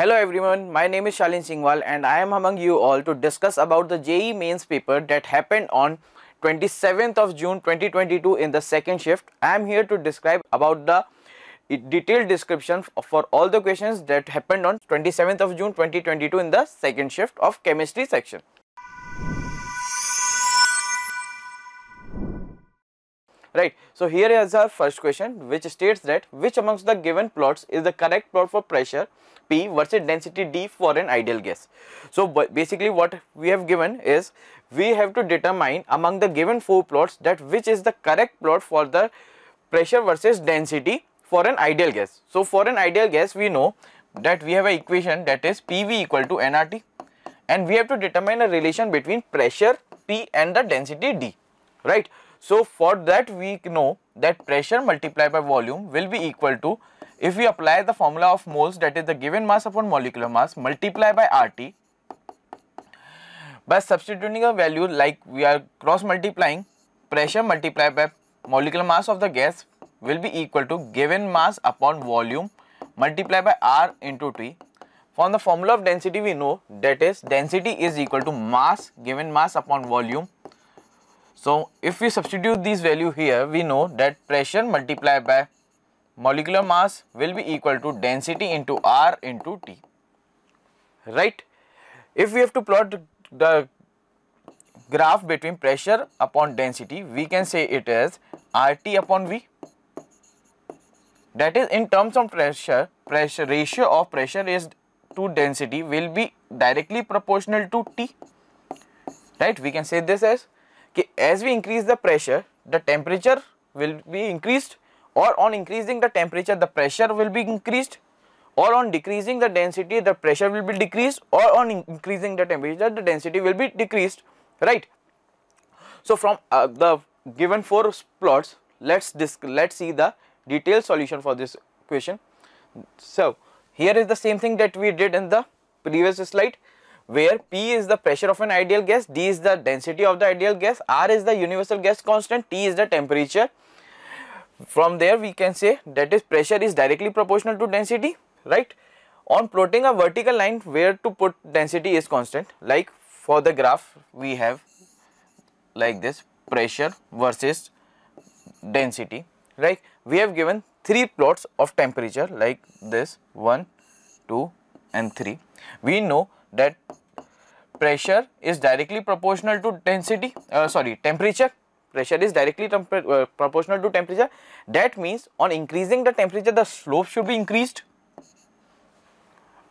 Hello everyone, my name is Shalin Singhwal and I am among you all to discuss about the JE mains paper that happened on 27th of June 2022 in the second shift. I am here to describe about the detailed description for all the questions that happened on 27th of June 2022 in the second shift of chemistry section. right so here is our first question which states that which amongst the given plots is the correct plot for pressure p versus density d for an ideal gas so basically what we have given is we have to determine among the given four plots that which is the correct plot for the pressure versus density for an ideal gas so for an ideal gas we know that we have an equation that is pv equal to nrt and we have to determine a relation between pressure p and the density d right so for that we know that pressure multiplied by volume will be equal to if we apply the formula of moles that is the given mass upon molecular mass multiply by RT by substituting a value like we are cross multiplying pressure multiplied by molecular mass of the gas will be equal to given mass upon volume multiplied by R into T from the formula of density we know that is density is equal to mass given mass upon volume so if we substitute these value here, we know that pressure multiplied by molecular mass will be equal to density into R into T, right? If we have to plot the graph between pressure upon density, we can say it as RT upon V. That is in terms of pressure, pressure ratio of pressure is to density will be directly proportional to T, right? We can say this as as we increase the pressure the temperature will be increased or on increasing the temperature the pressure will be increased or on decreasing the density the pressure will be decreased or on increasing the temperature the density will be decreased right so from uh, the given four plots let's let let's see the detailed solution for this equation so here is the same thing that we did in the previous slide where P is the pressure of an ideal gas, D is the density of the ideal gas, R is the universal gas constant, T is the temperature. From there we can say that is pressure is directly proportional to density, right? On plotting a vertical line where to put density is constant, like for the graph we have like this pressure versus density, right? We have given three plots of temperature like this 1, 2 and 3. We know that pressure is directly proportional to density, uh, sorry, temperature. Pressure is directly uh, proportional to temperature. That means on increasing the temperature, the slope should be increased.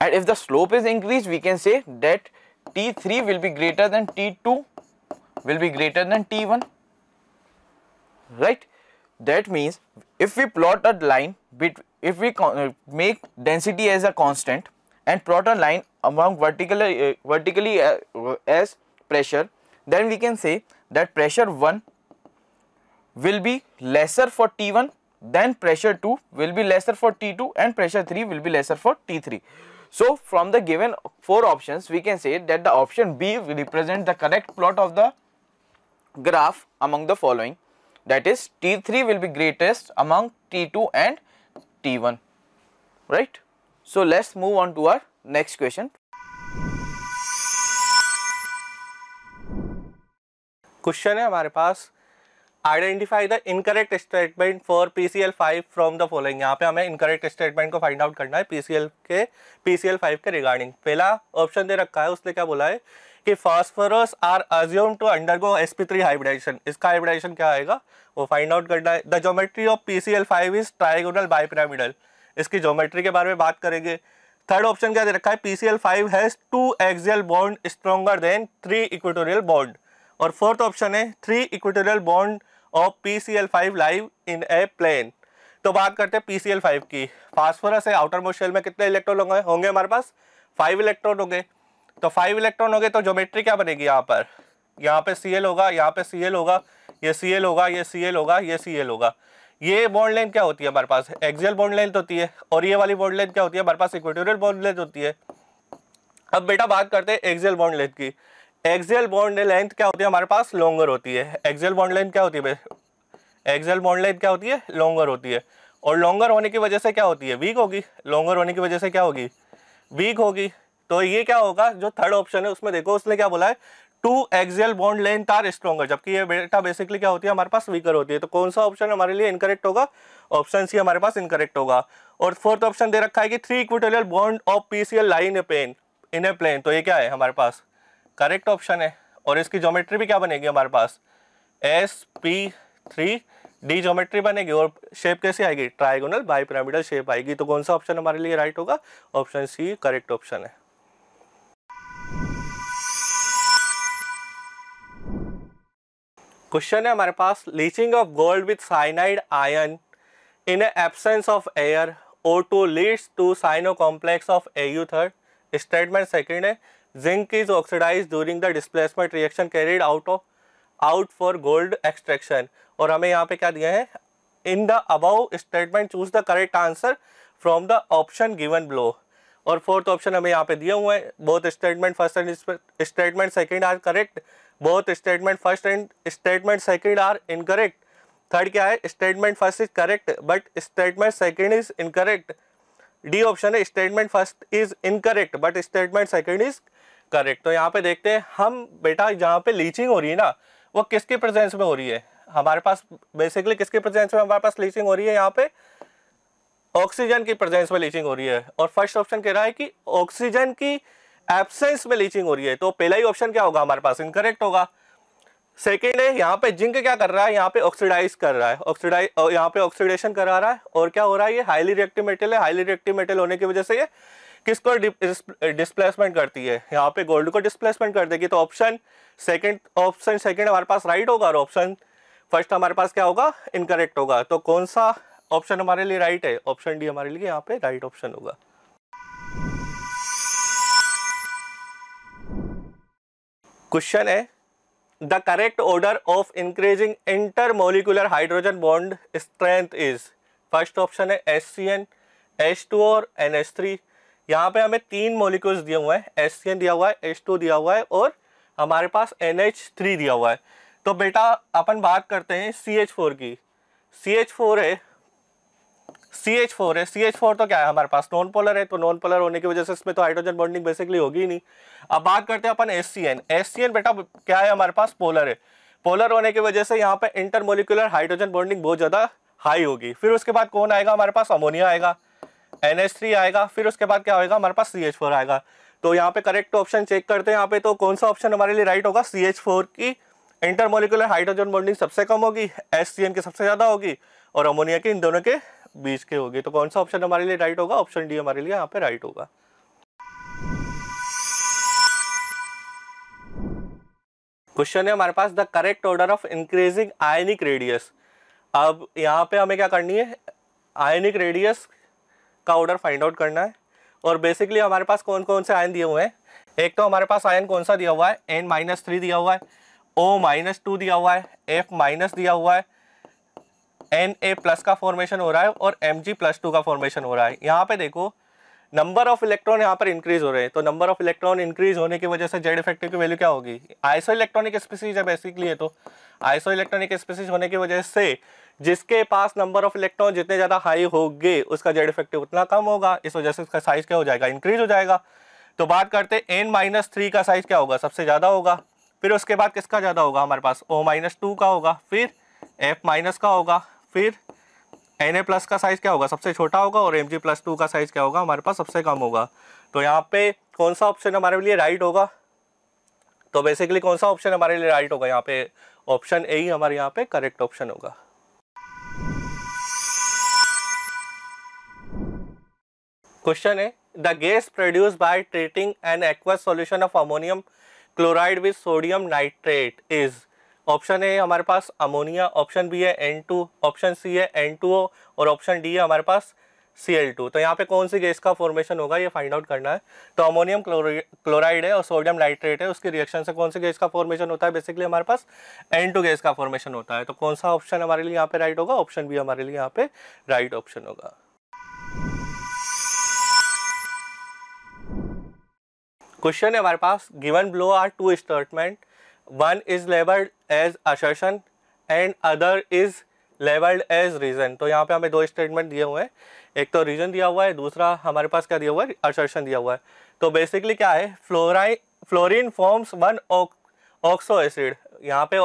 And if the slope is increased, we can say that T3 will be greater than T2 will be greater than T1, right? That means if we plot a line, if we uh, make density as a constant, and plot a line among vertical, uh, vertically uh, as pressure then we can say that pressure 1 will be lesser for T1 then pressure 2 will be lesser for T2 and pressure 3 will be lesser for T3. So, from the given 4 options we can say that the option B will represent the correct plot of the graph among the following that is T3 will be greatest among T2 and T1 right. So let's move on to our next question. Question है हमारे पास identify the incorrect statement for P C L five from the following यहाँ पे हमें incorrect statement को find out करना है P C L के पी सी एल फाइव के रिगार्डिंग पहला ऑप्शन दे रखा है उसने क्या बोला है कि phosphorus are assume to undergo S P three hybridisation इसका हाइब्रिडाइजेशन क्या आएगा वो फाइंड आउट करना है the geometry of P C L five is trigonal bipyramidal इसकी ज्योमेट्री के बारे में बात करेंगे थर्ड ऑप्शन क्या दे रखा है P C L five has two axial bond stronger than three equatorial bond और फोर्थ ऑप्शन है three equatorial bond of P C L five live in a plane तो बात करते हैं पी सी एल फाइव की phosphorus है outer मोशियल में कितने इलेक्ट्रॉन होंगे होंगे हमारे पास फाइव इलेक्ट्रॉन होंगे तो फाइव इलेक्ट्रॉन होंगे तो ज्योमेट्री क्या बनेगी यहाँ पर यहाँ पे सी एल होगा यहाँ पे सी एल होगा ये सी एल होगा ये सी एल होगा ये सी एल होगा ये बॉन्ड लेंथ क्या होती है हमारे पास एक्सियल बॉन्ड लेंथ होती है और ये वाली बॉन्ड लेंथ क्या होती है हमारे पास इक्वेटोरियल बॉन्ड लेंथ होती है अब बेटा बात करते हैं एक्सियल बॉन्ड लेंथ की एक्सियल बॉन्ड लेंथ क्या होती है हमारे पास लॉन्गर होती है एक्सियल बॉन्ड लेंथ क्या होती है एक्सियल बॉन्ड लेंथ क्या होती है लॉन्गर होती है और लॉन्गर होने की वजह से क्या होती है वीक होगी लॉन्गर होने की वजह से क्या होगी वीक होगी तो ये क्या होगा जो थर्ड ऑप्शन है उसमें देखो उसने क्या बोला है two axial bond length are stronger जबकि ये बेटा बेसिकली क्या होती है हमारे पास वीकर होती है तो कौन सा ऑप्शन हमारे लिए इनकरेक्ट होगा ऑप्शन सी हमारे पास इनकरेक्ट होगा और फोर्थ ऑप्शन दे रखा है कि three equatorial bond of PCL lie in a plane in a plane तो ये क्या है हमारे पास करेक्ट ऑप्शन है और इसकी ज्योमेट्री भी क्या बनेगी हमारे पास S P three D geometry बनेगी और शेप कैसी आएगी ट्राइगोनल बाई पिरामिडल शेप आएगी तो कौन सा ऑप्शन हमारे लिए राइट होगा ऑप्शन सी करेक्ट ऑप्शन है क्वेश्चन है हमारे पास leaching of gold with cyanide ion in absence of air O two leads to cyano complex of A U third statement second है zinc is oxidise during the displacement reaction carried out of out for gold extraction और हमें यहाँ पे क्या दिया है in the above statement choose the correct answer from the option given below और fourth option हमें यहाँ पे दिए हुए हैं both statement first and statement second are correct बहुत statement first and statement second are incorrect third क्या है statement first is correct but statement second is incorrect D option है statement first is incorrect but statement second is correct तो यहाँ पे देखते हैं हम बेटा जहाँ पे लीचिंग हो रही है ना वो किसके प्रेजेंस में हो रही है हमारे पास बेसिकली किसके प्रेजेंस में हमारे पास लीचिंग हो रही है यहाँ पे ऑक्सीजन की प्रेजेंस में लीचिंग हो रही है और फर्स्ट ऑप्शन कह रहा है कि ऑक्सीजन की एबसेंस में लीचिंग हो रही है तो पहला ही ऑप्शन क्या होगा हमारे पास इनकरेक्ट होगा सेकेंड है यहाँ पे जिंक क्या कर रहा है यहाँ पे ऑक्सीडाइज कर रहा है ऑक्सीडाइज यहाँ पे ऑक्सीडेशन करा रहा है और क्या हो रहा है ये हाईली रिएक्टिव मेटल है हाईली रिएक्टिव मेटल होने की वजह से ये किसको डिस्प्लेसमेंट करती है यहाँ पे गोल्ड को डिस्प्लेसमेंट कर देगी तो ऑप्शन सेकेंड ऑप्शन सेकेंड हमारे पास राइट होगा और ऑप्शन फर्स्ट हमारे पास क्या होगा इनकरेक्ट होगा तो कौन सा ऑप्शन हमारे लिए राइट है ऑप्शन डी हमारे लिए यहाँ पे राइट ऑप्शन होगा क्वेश्चन है the correct order of increasing intermolecular hydrogen bond strength is first option है S C N S two और एन एस थ्री यहाँ पर हमें तीन मोलिकुल्स दिए हुए हैं एस सी एन दिया हुआ है एस टू दिया हुआ है और हमारे पास एन एच थ्री दिया हुआ है तो बेटा अपन बात करते हैं सी एच फोर की सी एच फोर है सी एच फोर है सी एच फोर तो क्या है हमारे पास नॉन पोलर है तो नॉन पोलर होने की वजह से इसमें तो हाइड्रोजन बॉन्डिंग बेसिकली होगी ही नहीं अब बात करते हैं अपन S C N S C N बेटा क्या है हमारे पास पोलर है पोलर होने की वजह से यहाँ पे इंटरमोलिकुलर हाइड्रोजन बॉन्डिंग बहुत ज़्यादा हाई होगी फिर उसके बाद कौन आएगा हमारे पास अमोनिया आएगा एन एस थ्री आएगा फिर उसके बाद क्या होगा हमारे पास सी एच फोर आएगा तो यहाँ पे करेक्ट ऑप्शन चेक करते हैं यहाँ पे तो कौन सा ऑप्शन हमारे लिए राइट होगा सी एच फोर की इंटरमोलिकुलर हाइड्रोजन बॉन्डिंग सबसे कम होगी एस सी एन की सबसे ज़्यादा होगी और अमोनिया की इन दोनों के बीस के होगी तो कौन सा ऑप्शन हमारे लिए राइट होगा ऑप्शन डी हमारे लिए यहाँ पे राइट होगा क्वेश्चन है हमारे पास the correct order of increasing ionic radius अब यहाँ पे हमें क्या करनी है आयनिक रेडियस का ऑर्डर फाइंड आउट करना है और बेसिकली हमारे पास कौन कौन से आयन दिए हुए हैं एक तो हमारे पास आयन कौन सा दिया हुआ है एन माइनस थ्री दिया हुआ है ओ माइनस टू दिया हुआ है एफ माइनस दिया हुआ है एन ए प्लस का फॉर्मेशन हो रहा है और एम जी प्लस टू का फॉर्मेशन हो रहा है यहाँ पे देखो नंबर ऑफ इलेक्ट्रॉन यहाँ पर इंक्रीज हो रहे हैं तो नंबर ऑफ इलेक्ट्रॉन इंक्रीज होने की वजह से जेड इफेक्टिव की वैल्यू क्या होगी आइसो इलेक्ट्रॉनिक स्पीसीज है बेसिकली है तो आइसो इलेक्ट्रॉनिक स्पीसीज होने की वजह से जिसके पास नंबर ऑफ इलेक्ट्रॉन जितने ज़्यादा हाई होंगे उसका जेड इफेक्टिव उतना कम होगा इस वजह से उसका साइज क्या हो जाएगा इंक्रीज हो जाएगा तो बात करते एन माइनस थ्री का साइज क्या होगा सबसे ज़्यादा होगा फिर उसके बाद किसका ज़्यादा होगा हमारे पास ओ माइनस टू का होगा फिर एफ माइनस का होगा फिर एन ए प्लस का साइज़ क्या होगा सबसे छोटा होगा और एम जी प्लस टू का साइज़ क्या होगा हमारे पास सबसे कम होगा तो यहाँ पे कौन सा ऑप्शन हमारे लिए राइट होगा तो बेसिकली कौन सा ऑप्शन हमारे लिए राइट होगा यहाँ पे ऑप्शन ए ही हमारे यहाँ पे करेक्ट ऑप्शन होगा क्वेश्चन है the gas produce by treating an aqueous solution of ammonium chloride with sodium nitrate is option है हमारे पास अमोनिया ऑप्शन बी है एन टू ऑप्शन सी है एन टू ओ और ऑप्शन डी है हमारे पास सी एल टू तो यहाँ पे कौन सी गैस का फॉर्मेशन होगा ये फाइंड आउट करना है तो अमोनियम क्लोराइड है और सोडियम नाइट्रेट है उसकी रिएक्शन से कौन सी गैस का फॉर्मेशन होता है बेसिकली हमारे पास एन टू गैस का फॉर्मेशन होता है तो कौन सा ऑप्शन हमारे लिए यहाँ पे राइट होगा ऑप्शन बी हमारे लिए यहाँ पे राइट ऑप्शन होगा क्वेश्चन है हमारे पास given below are two statement one is labelled as assertion and other is labelled as reason तो यहाँ पे हमें दो स्टेटमेंट दिए हुए हैं एक तो रीज़न दिया हुआ है दूसरा हमारे पास क्या दिया हुआ है असर्शन दिया हुआ है तो बेसिकली क्या है फ्लोराइ fluorine forms one oxo acid यहाँ पे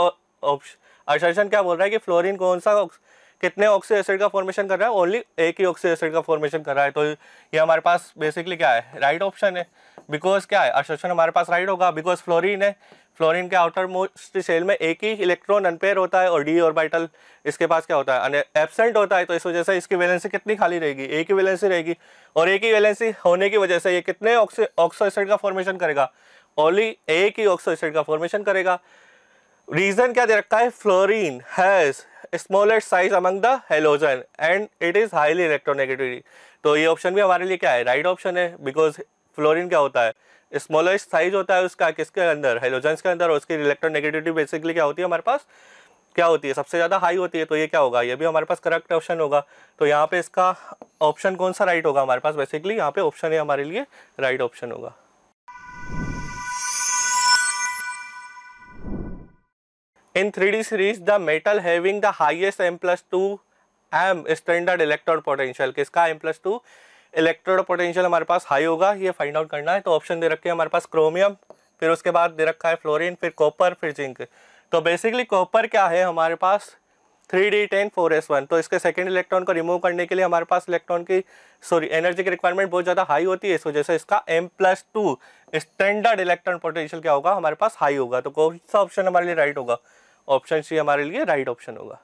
असर्शन क्या बोल रहा है कि फ्लोरिन कौन सा उक्स, कितने ऑक्सो एसिड का फॉर्मेशन कर रहा है ओनली एक ही ऑक्सो एसिड का फॉर्मेशन कर रहा है तो ये हमारे पास बेसिकली क्या है राइट right ऑप्शन है बिकॉज क्या है अशोषण हमारे पास राइट होगा बिकॉज फ्लोरिन है फ्लोरिन के आउटर मोस्ट सेल में एक ही इलेक्ट्रॉन अनपेयर होता है और डी ऑर्बिटल इसके पास क्या होता है एबसेंट होता है तो इस वजह से इसकी वैलेंसी कितनी खाली रहेगी एक ही वैलेंसी रहेगी और एक ही वैलेंसी होने की वजह से ये कितने ऑक्सो एसिड का फॉर्मेशन करेगा ओनली एक ही ऑक्सो एसिड का फॉर्मेशन करेगा रीजन क्या दे रखा है fluorine has smallest size among the halogen and it is highly electronegative तो ये ऑप्शन भी हमारे लिए क्या है राइट right ऑप्शन है बिकॉज फ्लोरिन क्या होता है स्मॉलेस्ट साइज होता है उसका किसके अंदर हेलोजेंस के अंदर उसकी इलेक्ट्रोनेगेटिविटी बेसिकली क्या होती है हमारे पास क्या होती है सबसे ज़्यादा हाई होती है तो ये क्या होगा ये भी हमारे पास करेक्ट ऑप्शन होगा तो यहाँ पे इसका ऑप्शन कौन सा राइट होगा हमारे पास बेसिकली यहाँ पे ऑप्शन है हमारे लिए राइट ऑप्शन होगा In 3D series the metal having the highest M plus two M standard electron potential किसका M plus two electrode potential हमारे पास हाई होगा ये फाइंड आउट करना है तो ऑप्शन दे रखे हैं हमारे पास क्रोमियम फिर उसके बाद दे रखा है फ्लोरिन फिर कॉपर फिर जिंक तो बेसिकली कॉपर क्या है हमारे पास three D ten four S one तो इसके सेकेंड इलेक्ट्रॉन को रिमूव करने के लिए हमारे पास इलेक्ट्रॉन की सॉरी एनर्जी की रिक्वायरमेंट बहुत ज़्यादा हाई होती है इस वजह से इसका M plus two standard electron potential क्या होगा हमारे पास हाई होगा तो कौन सा ऑप्शन हमारे लिए राइट होगा ऑप्शन सी हमारे लिए राइट ऑप्शन होगा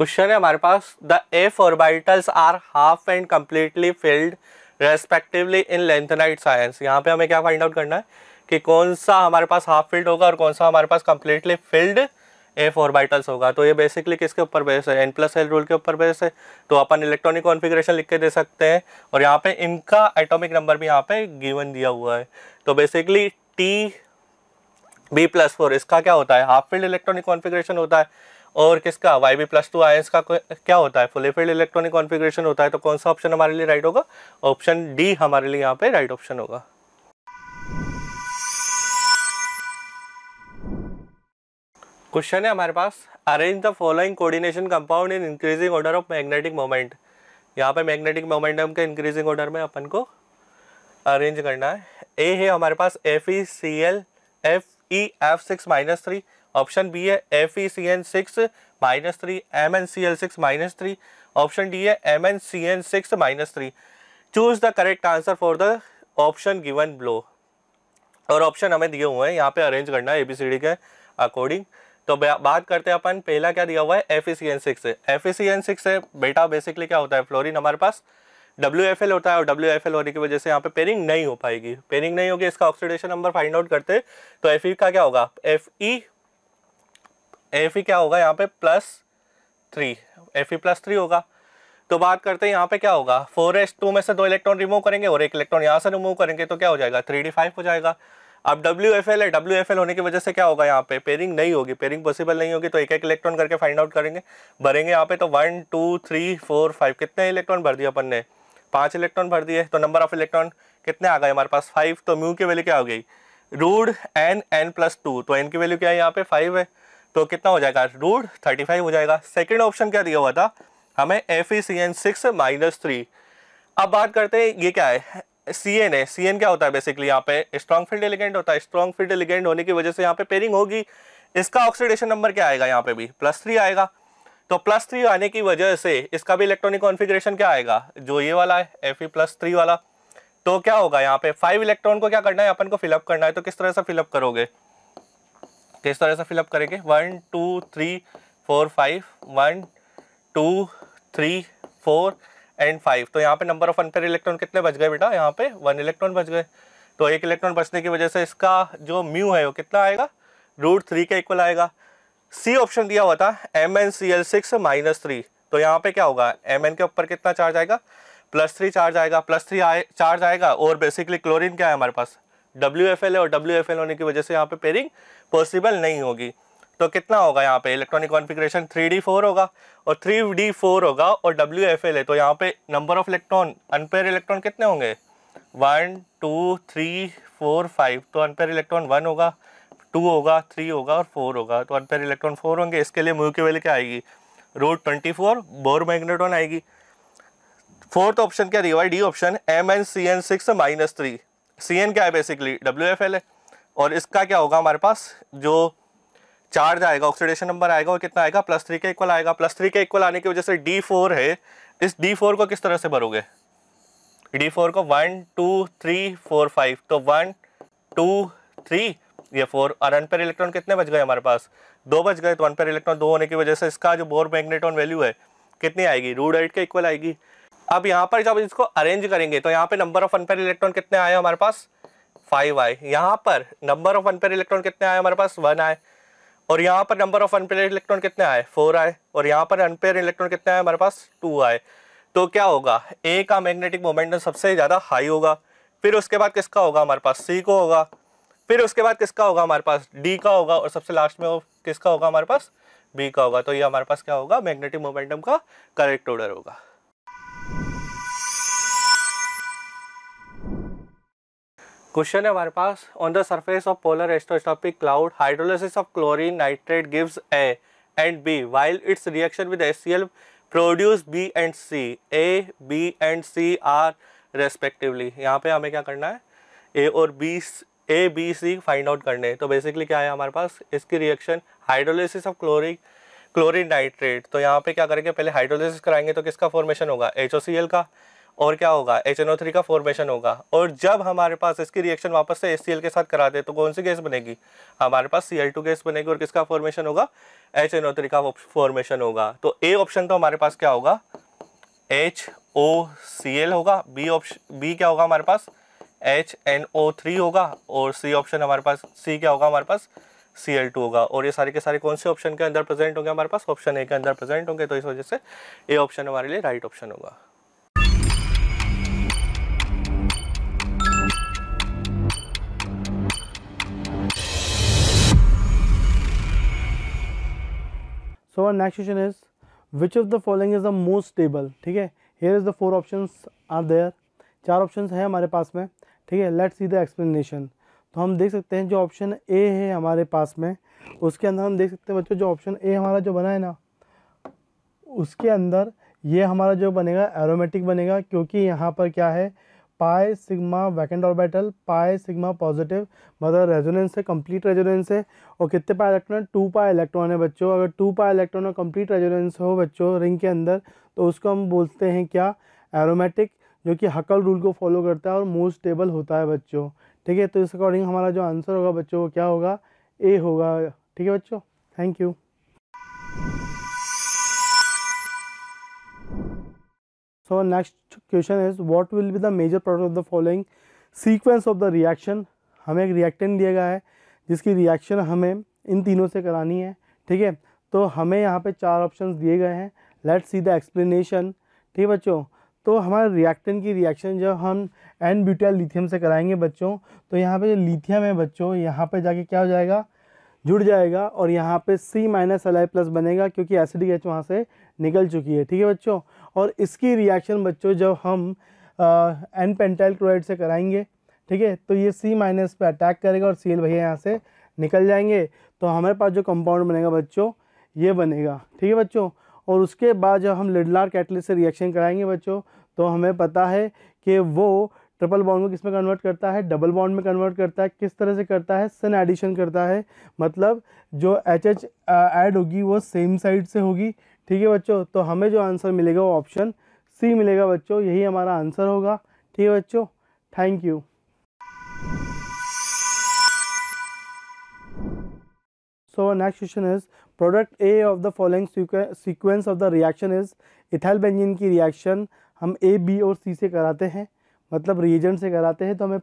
क्वेश्चन है हमारे पास the F orbitals are half and completely filled respectively in lanthanides यहाँ पे हमें क्या फाइंड आउट करना है कि कौन सा हमारे पास हाफ फिल्ड होगा और कौन सा हमारे पास कम्प्लीटली फिल्ड एफ ऑर्बिटल्स होगा तो ये बेसिकली किसके ऊपर बेस है एन प्लस एल रूल के ऊपर बेस है तो अपन इलेक्ट्रॉनिक कॉन्फिग्रेशन लिख के दे सकते हैं और यहाँ पे इनका एटॉमिक नंबर भी यहाँ पे गिवन दिया हुआ है तो basically T B plus four इसका क्या होता है हाफ फील्ड इलेक्ट्रॉनिक कॉन्फिग्रेशन होता है और किसका वाई बी प्लस टू आयस का क्या होता है फुली फील्ड इलेक्ट्रॉनिक कॉन्फिग्रेशन होता है तो कौन सा ऑप्शन हमारे लिए राइट होगा ऑप्शन डी हमारे लिए यहाँ पे राइट ऑप्शन होगा क्वेश्चन है हमारे पास arrange the following coordination compound in increasing order of magnetic moment यहाँ पे मैग्नेटिक मोमेंटम के इंक्रीजिंग ऑर्डर में अपन को अरेंज करना है ए है हमारे पास F E C L F E F six minus three option B है F E C N six minus three M N C L six minus three option D है M N C N six minus three choose the correct answer for the option given below और option हमें दिए हुए हैं यहाँ पे arrange करना है ए बी सी डी के अकॉर्डिंग तो बात करते हैं अपन पहला क्या दिया हुआ है F E C N six F E C N six है बेटा बेसिकली क्या होता है फ्लोरिन हमारे पास डब्ल्यू एफ एल होता है और डब्ल्यू एफ एल होने की वजह से यहाँ पे पेरिंग नहीं हो पाएगी पेरिंग नहीं होगी इसका ऑक्सीडेशन नंबर फाइंड आउट करते तो एफ ई का क्या होगा F E F E e क्या होगा यहाँ पे plus three F E plus three होगा तो बात करते हैं यहाँ पे क्या होगा फोर एस टू में से दो इलेक्ट्रॉन रिमूव करेंगे और एक इलेक्ट्रॉन यहाँ से रिमूव करेंगे तो क्या हो जाएगा थ्री डी फाइव हो जाएगा अब डब्ल्यू एफ एल है डब्ल्यू एफ एल होने की वजह से क्या होगा यहाँ पे पेयरिंग नहीं होगी पेयरिंग पॉसिबल नहीं होगी तो एक एक इलेक्ट्रॉन करके फाइंड आउट करेंगे भरेंगे यहाँ पे तो one two three four five कितने इलेक्ट्रॉन भर दिए अपन ने पाँच इलेक्ट्रॉन भर दिए तो नंबर ऑफ इलेक्ट्रॉन कितने आ गए हमारे पास फाइव तो म्यू की वैल्यू क्या हो गई root n n plus two तो एन की वैल्यू क्या है यहाँ पे फाइव है तो कितना हो जाएगा रूट थर्टी फाइव हो जाएगा सेकेंड ऑप्शन क्या दिया हुआ था हमें F E C N six minus three अब बात करते हैं ये क्या है सी एन है सी एन क्या होता है बेसिकली यहाँ पे स्ट्रॉन्ग फील्ड एलिगेंट होता है स्ट्रॉन्ग फील्ड एलिगेंट होने की वजह से यहाँ पे पेयरिंग होगी इसका ऑक्सीडेशन नंबर क्या आएगा यहाँ पे भी प्लस थ्री आएगा तो प्लस थ्री आने की वजह से इसका भी इलेक्ट्रॉनिक कॉन्फिग्रेशन क्या आएगा जो ये वाला है एफ ई प्लस थ्री वाला तो क्या होगा यहाँ पे फाइव इलेक्ट्रॉन को क्या करना है अपन को फिलअप करना है तो किस तरह से फिलअप करोगे तो इस तरह से फिलअप करेंगे one two three four five one two three four and five तो यहाँ पे नंबर ऑफ अनपेयर इलेक्ट्रॉन कितने बच गए बेटा यहाँ पे वन इलेक्ट्रॉन बच गए तो एक इलेक्ट्रॉन बचने की वजह से इसका जो म्यू है वो कितना आएगा रूट थ्री के इक्वल आएगा सी ऑप्शन दिया हुआ था M N C L six minus three तो यहाँ पे क्या होगा एम एन के ऊपर कितना चार्ज आएगा प्लस थ्री चार्ज आएगा प्लस थ्री आए, चार्ज आएगा और बेसिकली क्लोरीन क्या है हमारे पास डब्ल्यू एफ एल है और डब्ल्यू एफ एल होने की वजह से यहाँ पे पेयरिंग पॉसिबल नहीं होगी तो कितना होगा यहाँ पे electronic configuration three D four होगा और थ्री डी फोर होगा और डब्ल्यू एफ एल है तो यहाँ पे number of electron unpaired electron कितने होंगे one two three four five तो अनपेयर इलेक्ट्रॉन वन होगा टू होगा थ्री होगा और फोर होगा तो अनपेयर इलेक्ट्रॉन फोर होंगे इसके लिए म्यू की वैल्यू क्या आएगी root twenty four Bohr magneton आएगी फोर्थ ऑप्शन क्या दिया हुआ है D option M N C N six minus three C N क्या है बेसिकली डब्ल्यू एफ एल है और इसका क्या होगा हमारे पास जो चार्ज आएगा ऑक्सीडेशन नंबर आएगा वो कितना आएगा प्लस थ्री के इक्वल आएगा प्लस थ्री के इक्वल आने की वजह से डी फोर है इस डी फोर को किस तरह से भरोगे डी फोर को one two three four five तो वन टू थ्री ये फोर और अन पर इलेक्ट्रॉन कितने बच गए हमारे पास दो बच गए तो वन पर इलेक्ट्रॉन दो होने की वजह से इसका जो बोर मैग्नेटॉन वैल्यू है कितनी आएगी रूड एट के इक्वल आएगी अब यहाँ पर जब इसको अरेंज करेंगे तो यहाँ पे नंबर ऑफ अनपेयर इलेक्ट्रॉन कितने आए हमारे पास फाइव आए यहाँ पर नंबर ऑफ अनपेयर इलेक्ट्रॉन कितने आए हमारे पास वन आए और यहाँ पर नंबर ऑफ अनपेयर इलेक्ट्रॉन कितने आए फोर आए और यहाँ पर अनपेयर इलेक्ट्रॉन कितने आए हमारे पास टू आए तो क्या होगा ए का मैग्नेटिक मोमेंटम सबसे ज़्यादा हाई होगा फिर उसके बाद किसका होगा हमारे पास सी को होगा फिर उसके बाद किसका होगा हमारे पास डी का होगा और सबसे लास्ट में किसका होगा हमारे पास बी का होगा तो ये हमारे पास क्या होगा मैग्नेटिक मोमेंटम का करेक्ट ऑर्डर होगा क्वेश्चन है हमारे पास on the surface of polar stratospheric cloud hydrolysis of chlorine nitrate gives A and B while its reaction with S C L produce B and C A B and C are respectively यहाँ पे हमें क्या करना है A और B A B C find out करने तो basically क्या है हमारे पास इसकी reaction hydrolysis of chloric chlorine nitrate तो यहाँ पे क्या करेंगे पहले हाइड्रोलिस कराएंगे तो किसका फॉर्मेशन होगा एच का और क्या होगा एच का फॉर्मेशन होगा और जब हमारे पास इसकी रिएक्शन वापस से एच के साथ करा दे तो कौन सी गैस बनेगी हमारे पास सी गैस बनेगी और किसका फॉर्मेशन होगा एच का फॉर्मेशन होगा तो ए ऑप्शन तो हमारे पास क्या होगा एच ओ सी एल होगा बी ऑप्शन बी क्या होगा हमारे पास एच एन ओ थ्री होगा और सी ऑप्शन हमारे पास सी क्या होगा हमारे पास सी एल टू होगा और ये सारे के सारे कौन से ऑप्शन के अंदर प्रेजेंट होंगे हमारे पास ऑप्शन ए के अंदर प्रेजेंट होंगे तो इस वजह से ए ऑप्शन हमारे लिए राइट ऑप्शन होगा so our next question is which of the following is the most stable ठीक है here is the four option are there चार ऑप्शन है हमारे पास में ठीक है लेट सी द एक्सप्लेनेशन तो हम देख सकते हैं जो ऑप्शन ए है हमारे पास में उसके अंदर हम देख सकते हैं बच्चों जो ऑप्शन ए हमारा जो बना है ना उसके अंदर ये हमारा जो बनेगा एरोमेटिक बनेगा क्योंकि यहाँ पर क्या है pi sigma vacant orbital pi sigma positive मतलब रेजोनेंस है कंप्लीट रेजोनेंस है और कितने पाए इलेक्ट्रॉन टू पाए इलेक्ट्रॉन है बच्चों अगर टू पाए इलेक्ट्रॉन और कंप्लीट रेजोनेंस हो बच्चों रिंग के अंदर तो उसको हम बोलते हैं क्या एरोमेटिक जो कि हकल रूल को फॉलो करता है और मोस्ट स्टेबल होता है बच्चों ठीक है तो इस अकॉर्डिंग हमारा जो आंसर होगा बच्चों वो क्या होगा ए होगा ठीक है बच्चों thank you So next question is what will be the major product of the following sequence of the reaction हमें एक रिएक्टेंट दिया गया है जिसकी रिएक्शन हमें इन तीनों से करानी है ठीक है तो हमें यहाँ पे चार ऑप्शन दिए गए हैं लेट्स सी द एक्सप्लेनेशन ठीक है बच्चों तो हमारे रिएक्टेंट की रिएक्शन जब हम एन ब्यूटाइल लिथियम से कराएंगे बच्चों तो यहाँ पे जो लिथियम है बच्चों यहाँ पे जाके क्या हो जाएगा जुड़ जाएगा और यहाँ पे C minus L I plus बनेगा क्योंकि एसिडिक एच वहाँ से निकल चुकी है ठीक है बच्चों और इसकी रिएक्शन बच्चों जब हम एन पेंटाइल क्लोराइड से कराएंगे ठीक है तो ये सी माइनस पे अटैक करेगा और सी एल भैया यहाँ से निकल जाएंगे तो हमारे पास जो कंपाउंड बनेगा बच्चों ये बनेगा ठीक है बच्चों और उसके बाद जब हम लिडलार कैटलिस्ट से रिएक्शन कराएंगे बच्चों तो हमें पता है कि वो ट्रिपल बॉन्ड को किस में कन्वर्ट करता है डबल बॉन्ड में कन्वर्ट करता है किस तरह से करता है सन एडिशन करता है मतलब जो एच एच ऐड होगी वो सेम साइड से होगी ठीक है बच्चों तो हमें जो आंसर मिलेगा वो ऑप्शन सी मिलेगा बच्चों यही हमारा आंसर होगा ठीक है बच्चों thank you so next question is product A of the following sequence of the reaction is ethyl benzene की रिएक्शन हम ए बी और सी से कराते हैं मतलब रिएजेंट से कराते हैं तो हमें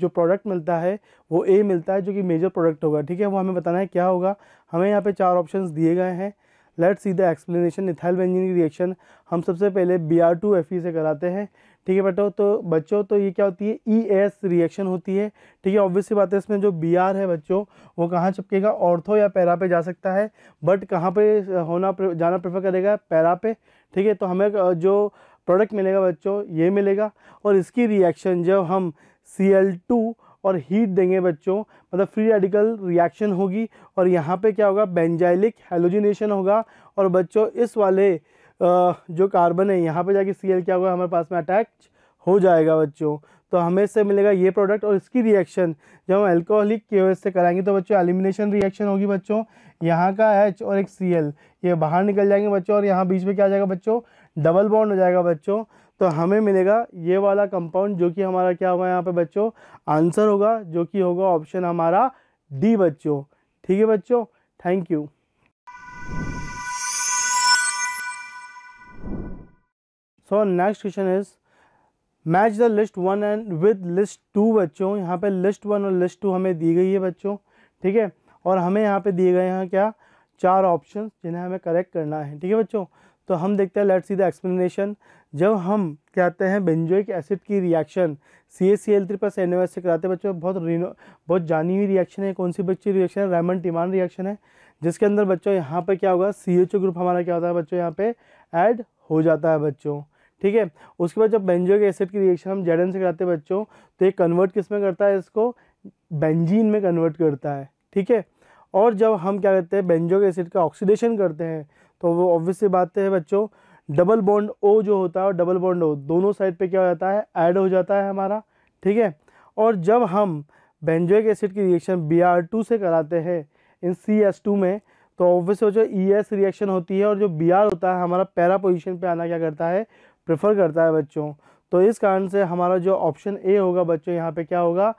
जो प्रोडक्ट मिलता है वो ए मिलता है जो कि मेजर प्रोडक्ट होगा ठीक है वो हमें बताना है क्या होगा हमें यहाँ पे चार ऑप्शंस दिए गए हैं let see the explanation ethyl benzene की रिएक्शन हम सबसे पहले B R two F E से कराते हैं ठीक है बेटो तो बच्चों तो ये क्या होती है ई एस रिएक्शन होती है ठीक है ऑब्वियसली बात है इसमें जो बी आर है बच्चों वो कहाँ चिपकेगा ऑर्थो या पैरा पे जा सकता है बट कहाँ पे होना जाना प्रेफर करेगा पैरा पे ठीक है तो हमें जो प्रोडक्ट मिलेगा बच्चों ये मिलेगा और इसकी रिएक्शन जब हम सी एल टू और हीट देंगे बच्चों मतलब फ्री रेडिकल रिएक्शन होगी और यहाँ पे क्या होगा बेंजाइलिक हेलोजिनेशन होगा और बच्चों इस वाले जो कार्बन है यहाँ पे जाके सी क्या होगा हमारे पास में अटैच हो जाएगा बच्चों तो हमें इससे मिलेगा ये प्रोडक्ट और इसकी रिएक्शन जब हम एल्कोहलिक के से कराएंगे तो बच्चों एलिमिनेशन रिएक्शन होगी बच्चों यहाँ का एच और एक सी ये बाहर निकल जाएंगे बच्चों और यहाँ बीच में क्या आ जाएगा बच्चों डबल बॉन्ड हो जाएगा बच्चों तो हमें मिलेगा ये वाला कंपाउंड जो कि हमारा क्या होगा यहाँ पे बच्चों आंसर होगा जो कि होगा ऑप्शन हमारा डी बच्चों ठीक है बच्चों thank you so next question is match the list one and with list two बच्चों यहाँ पे लिस्ट वन और लिस्ट टू हमें दी गई है बच्चों ठीक है और हमें यहाँ पे दिए गए हैं क्या चार ऑप्शन जिन्हें हमें करेक्ट करना है ठीक है बच्चों तो हम देखते हैं लेट्स सी द एक्सप्लेनेशन जब हम कहते हैं बेंजोइक एसिड की reaction C A C L three plus N O S से कराते हैं बच्चों बहुत रिनो बहुत जानी हुई रिएक्शन है कौन सी बच्ची रिएक्शन है रेमन टिमान रिएक्शन है जिसके अंदर बच्चों यहाँ पे क्या होगा सी एच ओ ग्रुप हमारा क्या होता है बच्चों यहाँ पे ऐड हो जाता है बच्चों ठीक है उसके बाद जब बेंजोइक एसिड की रिएक्शन हम जेड से कराते हैं बच्चों तो ये कन्वर्ट किस में करता है इसको बेंजीन में कन्वर्ट करता है ठीक है और जब हम क्या करते हैं बेंजोइक एसिड का ऑक्सीडेशन करते हैं तो वो ऑब्वियसली बात है बच्चों डबल बॉन्ड ओ जो होता है और डबल बॉन्ड ओ दोनों साइड पे क्या हो जाता है ऐड हो जाता है हमारा ठीक है और जब हम बेंजोइक एसिड की रिएक्शन बी आर टू से कराते हैं इन सी एस टू में तो ऑब्वियसली जो ई एस रिएक्शन होती है और जो बी आर होता है हमारा पैरा पोजिशन पर आना क्या करता है प्रेफर करता है बच्चों तो इस कारण से हमारा जो ऑप्शन ए होगा बच्चों यहाँ पर क्या होगा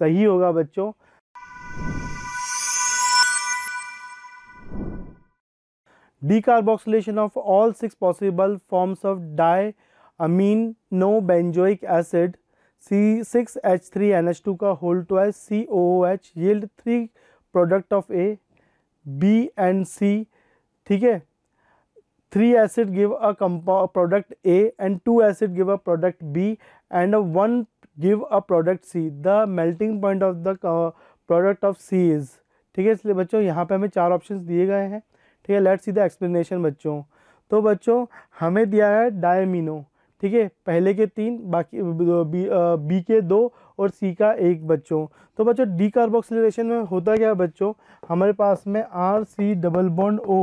सही होगा बच्चों decarboxylation of all six possible forms of N acid C6H3NH2 का होल O H yield three product of A B and C ठीक है three acid give a product A and two acid give a product B and one give a product C the melting point of the product of C is ठीक है इसलिए बच्चों यहाँ पे हमें चार ऑप्शंस दिए गए हैं ठीक है लेट्स सी द एक्सप्लेनेशन बच्चों तो बच्चों हमें दिया है डायमिनो ठीक है पहले के तीन बाकी बी, बी के दो और सी का एक बच्चों तो बच्चों डी कार्बोक्सिलेशन में होता क्या है बच्चों हमारे पास में R C double bond O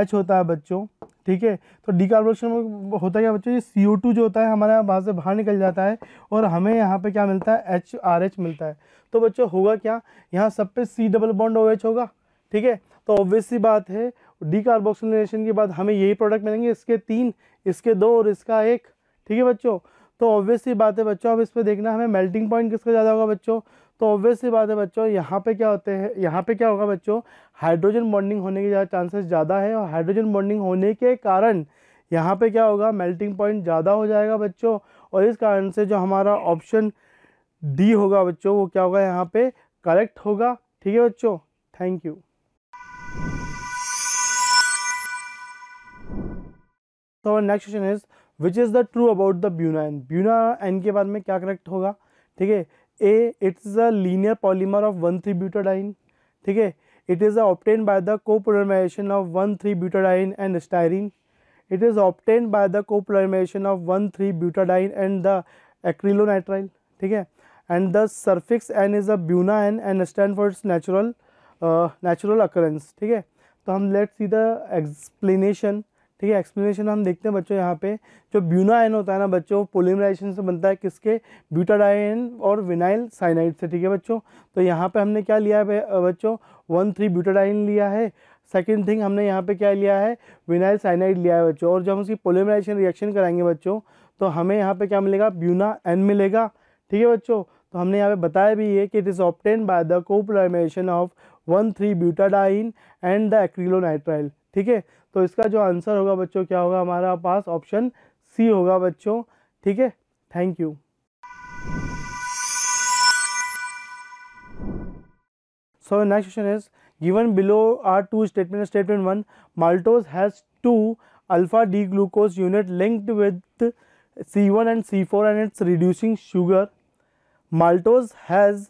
H होता है बच्चों ठीक है तो डी कार्बोक्सिलेशन में होता क्या है बच्चों ये सी ओ टू जो होता है हमारे यहाँ से बाहर निकल जाता है और हमें यहाँ पे क्या मिलता है एच आर एच मिलता है तो बच्चों होगा क्या यहाँ सब पे C double bond O H होगा ठीक है तो ऑब्वियस सी बात है डीकार्बोक्सिलेशन के बाद हमें यही प्रोडक्ट मिलेंगे इसके तीन इसके दो और इसका एक ठीक है बच्चों तो ऑब्वियसली बात है बच्चों अब इस पर देखना हमें मेल्टिंग पॉइंट किसका ज़्यादा होगा बच्चों तो ऑब्वियसली बात है बच्चों यहाँ पे क्या होते हैं यहाँ पे क्या होगा बच्चों हाइड्रोजन बॉन्डिंग होने के ज़्यादा चांसेस ज़्यादा है और हाइड्रोजन बॉन्डिंग होने के कारण यहाँ पे क्या होगा मेल्टिंग पॉइंट ज़्यादा हो जाएगा बच्चों और इस कारण से जो हमारा ऑप्शन डी होगा बच्चों वो क्या होगा यहाँ पर करेक्ट होगा ठीक है बच्चों थैंक यू सो हमारा next question is which is the true about the buna N buna N के बारे में क्या करेक्ट होगा ठीक है A it is a linear polymer of one three butadiene ठीक है it is obtained by the co copolymerization of one three butadiene and styrene it is obtained by the co copolymerization of one three butadiene and the acrylonitrile ठीक है and the suffix N is a buna N and stand for its natural natural occurrence ठीक है तो हम late see the explanation ठीक है explanation हम देखते हैं बच्चों यहाँ पे जो ब्यूनाइन होता है ना बच्चों पोलिमराइजेशन से बनता है किसके ब्यूटाडाइन और विनाइल साइनाइड से ठीक है बच्चों तो यहाँ पे हमने क्या लिया है बच्चों वन थ्री ब्यूटाडाइन लिया है सेकेंड थिंग हमने यहाँ पे क्या लिया है विनाइल साइनाइड लिया है बच्चों और जब हम उसकी पोलिमराइजेशन रिएक्शन कराएंगे बच्चों तो हमें यहाँ पर क्या मिलेगा ब्यूना एन मिलेगा ठीक है बच्चों तो हमने यहाँ पे बताया भी है कि it is obtained by the copolymerization of one three butadiene and the acrylonitrile ठीक है तो इसका जो आंसर होगा बच्चों क्या होगा हमारा पास ऑप्शन सी होगा बच्चों ठीक है thank you so next question is given below are two statement statement one maltose has two alpha D glucose unit linked with C one and C four and its reducing sugar maltose has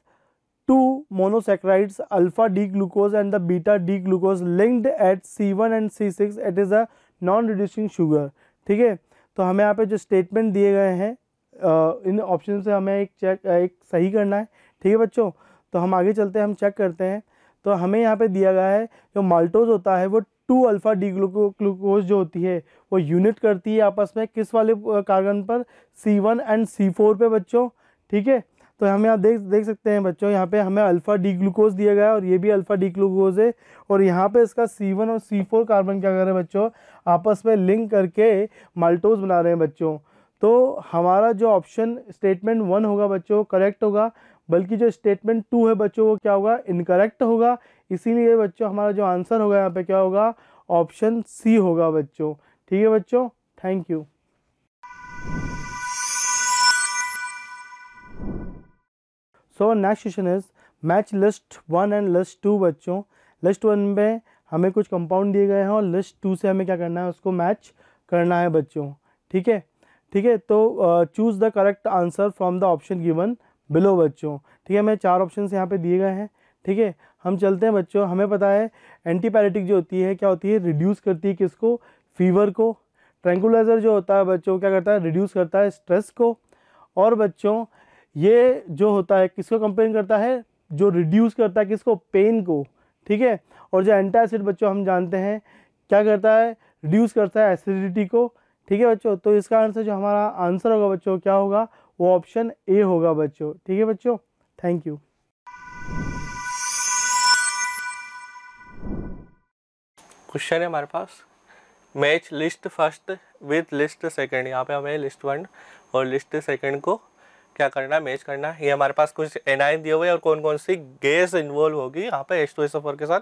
two alpha D glucose and the beta D glucose linked at C one and C six it is a non reducing sugar ठीक है तो हमें यहाँ पे जो statement दिए गए हैं इन ऑप्शन से हमें एक चेक एक सही करना है ठीक है बच्चों तो हम आगे चलते हैं हम चेक करते हैं तो हमें यहाँ पे दिया गया है जो माल्टोज होता है वो two alpha D gluco glucose जो होती है वो यूनिट करती है आपस में किस वाले कार्बन पर C one and C four पे बच्चों ठीक है तो हम यहाँ देख देख सकते हैं बच्चों यहाँ पे हमें अल्फ़ा डी ग्लूकोज दिया गया है और ये भी अल्फ़ा डी ग्लूकोज है और यहाँ पे इसका सी वन और सी फोर कार्बन क्या कर रहे हैं बच्चों आपस में लिंक करके माल्टोज बना रहे हैं बच्चों तो हमारा जो ऑप्शन स्टेटमेंट वन होगा बच्चों करेक्ट होगा बल्कि जो स्टेटमेंट टू है बच्चों वो क्या होगा इनकरेक्ट होगा इसीलिए बच्चों हमारा जो आंसर होगा यहाँ पर क्या होगा ऑप्शन सी होगा बच्चों ठीक है बच्चों thank you so next question is match list one and list two बच्चों लिस्ट वन में हमें कुछ कंपाउंड दिए गए हैं और लिस्ट टू से हमें क्या करना है उसको मैच करना है बच्चों ठीक है ठीक है तो choose the correct answer from the option given below बच्चों ठीक है हमें चार ऑप्शन यहाँ पे दिए गए हैं ठीक है हम चलते हैं बच्चों हमें पता है एंटीबायोटिक जो होती है क्या होती है रिड्यूस करती है किसको फीवर को ट्रैंकुलाइज़र जो होता है बच्चों क्या करता है रिड्यूस करता है स्ट्रेस को और बच्चों ये जो होता है किसको कंपेन करता है जो रिड्यूस करता है किसको पेन को ठीक है और जो एंटासिड बच्चों हम जानते हैं क्या करता है रिड्यूस करता है एसिडिटी को ठीक है बच्चों तो इसका आंसर जो हमारा आंसर होगा बच्चों क्या होगा वो ऑप्शन ए होगा बच्चों ठीक है बच्चों थैंक यू क्वेश्चन है हमारे पास match list first with list second यहाँ पे हमें लिस्ट वन और लिस्ट सेकंड को क्या करना है मैच करना है ये हमारे पास कुछ एनाइन दिए हुए और कौन कौन सी गैस इन्वॉल्व होगी यहाँ पे एच टू एस फोर के साथ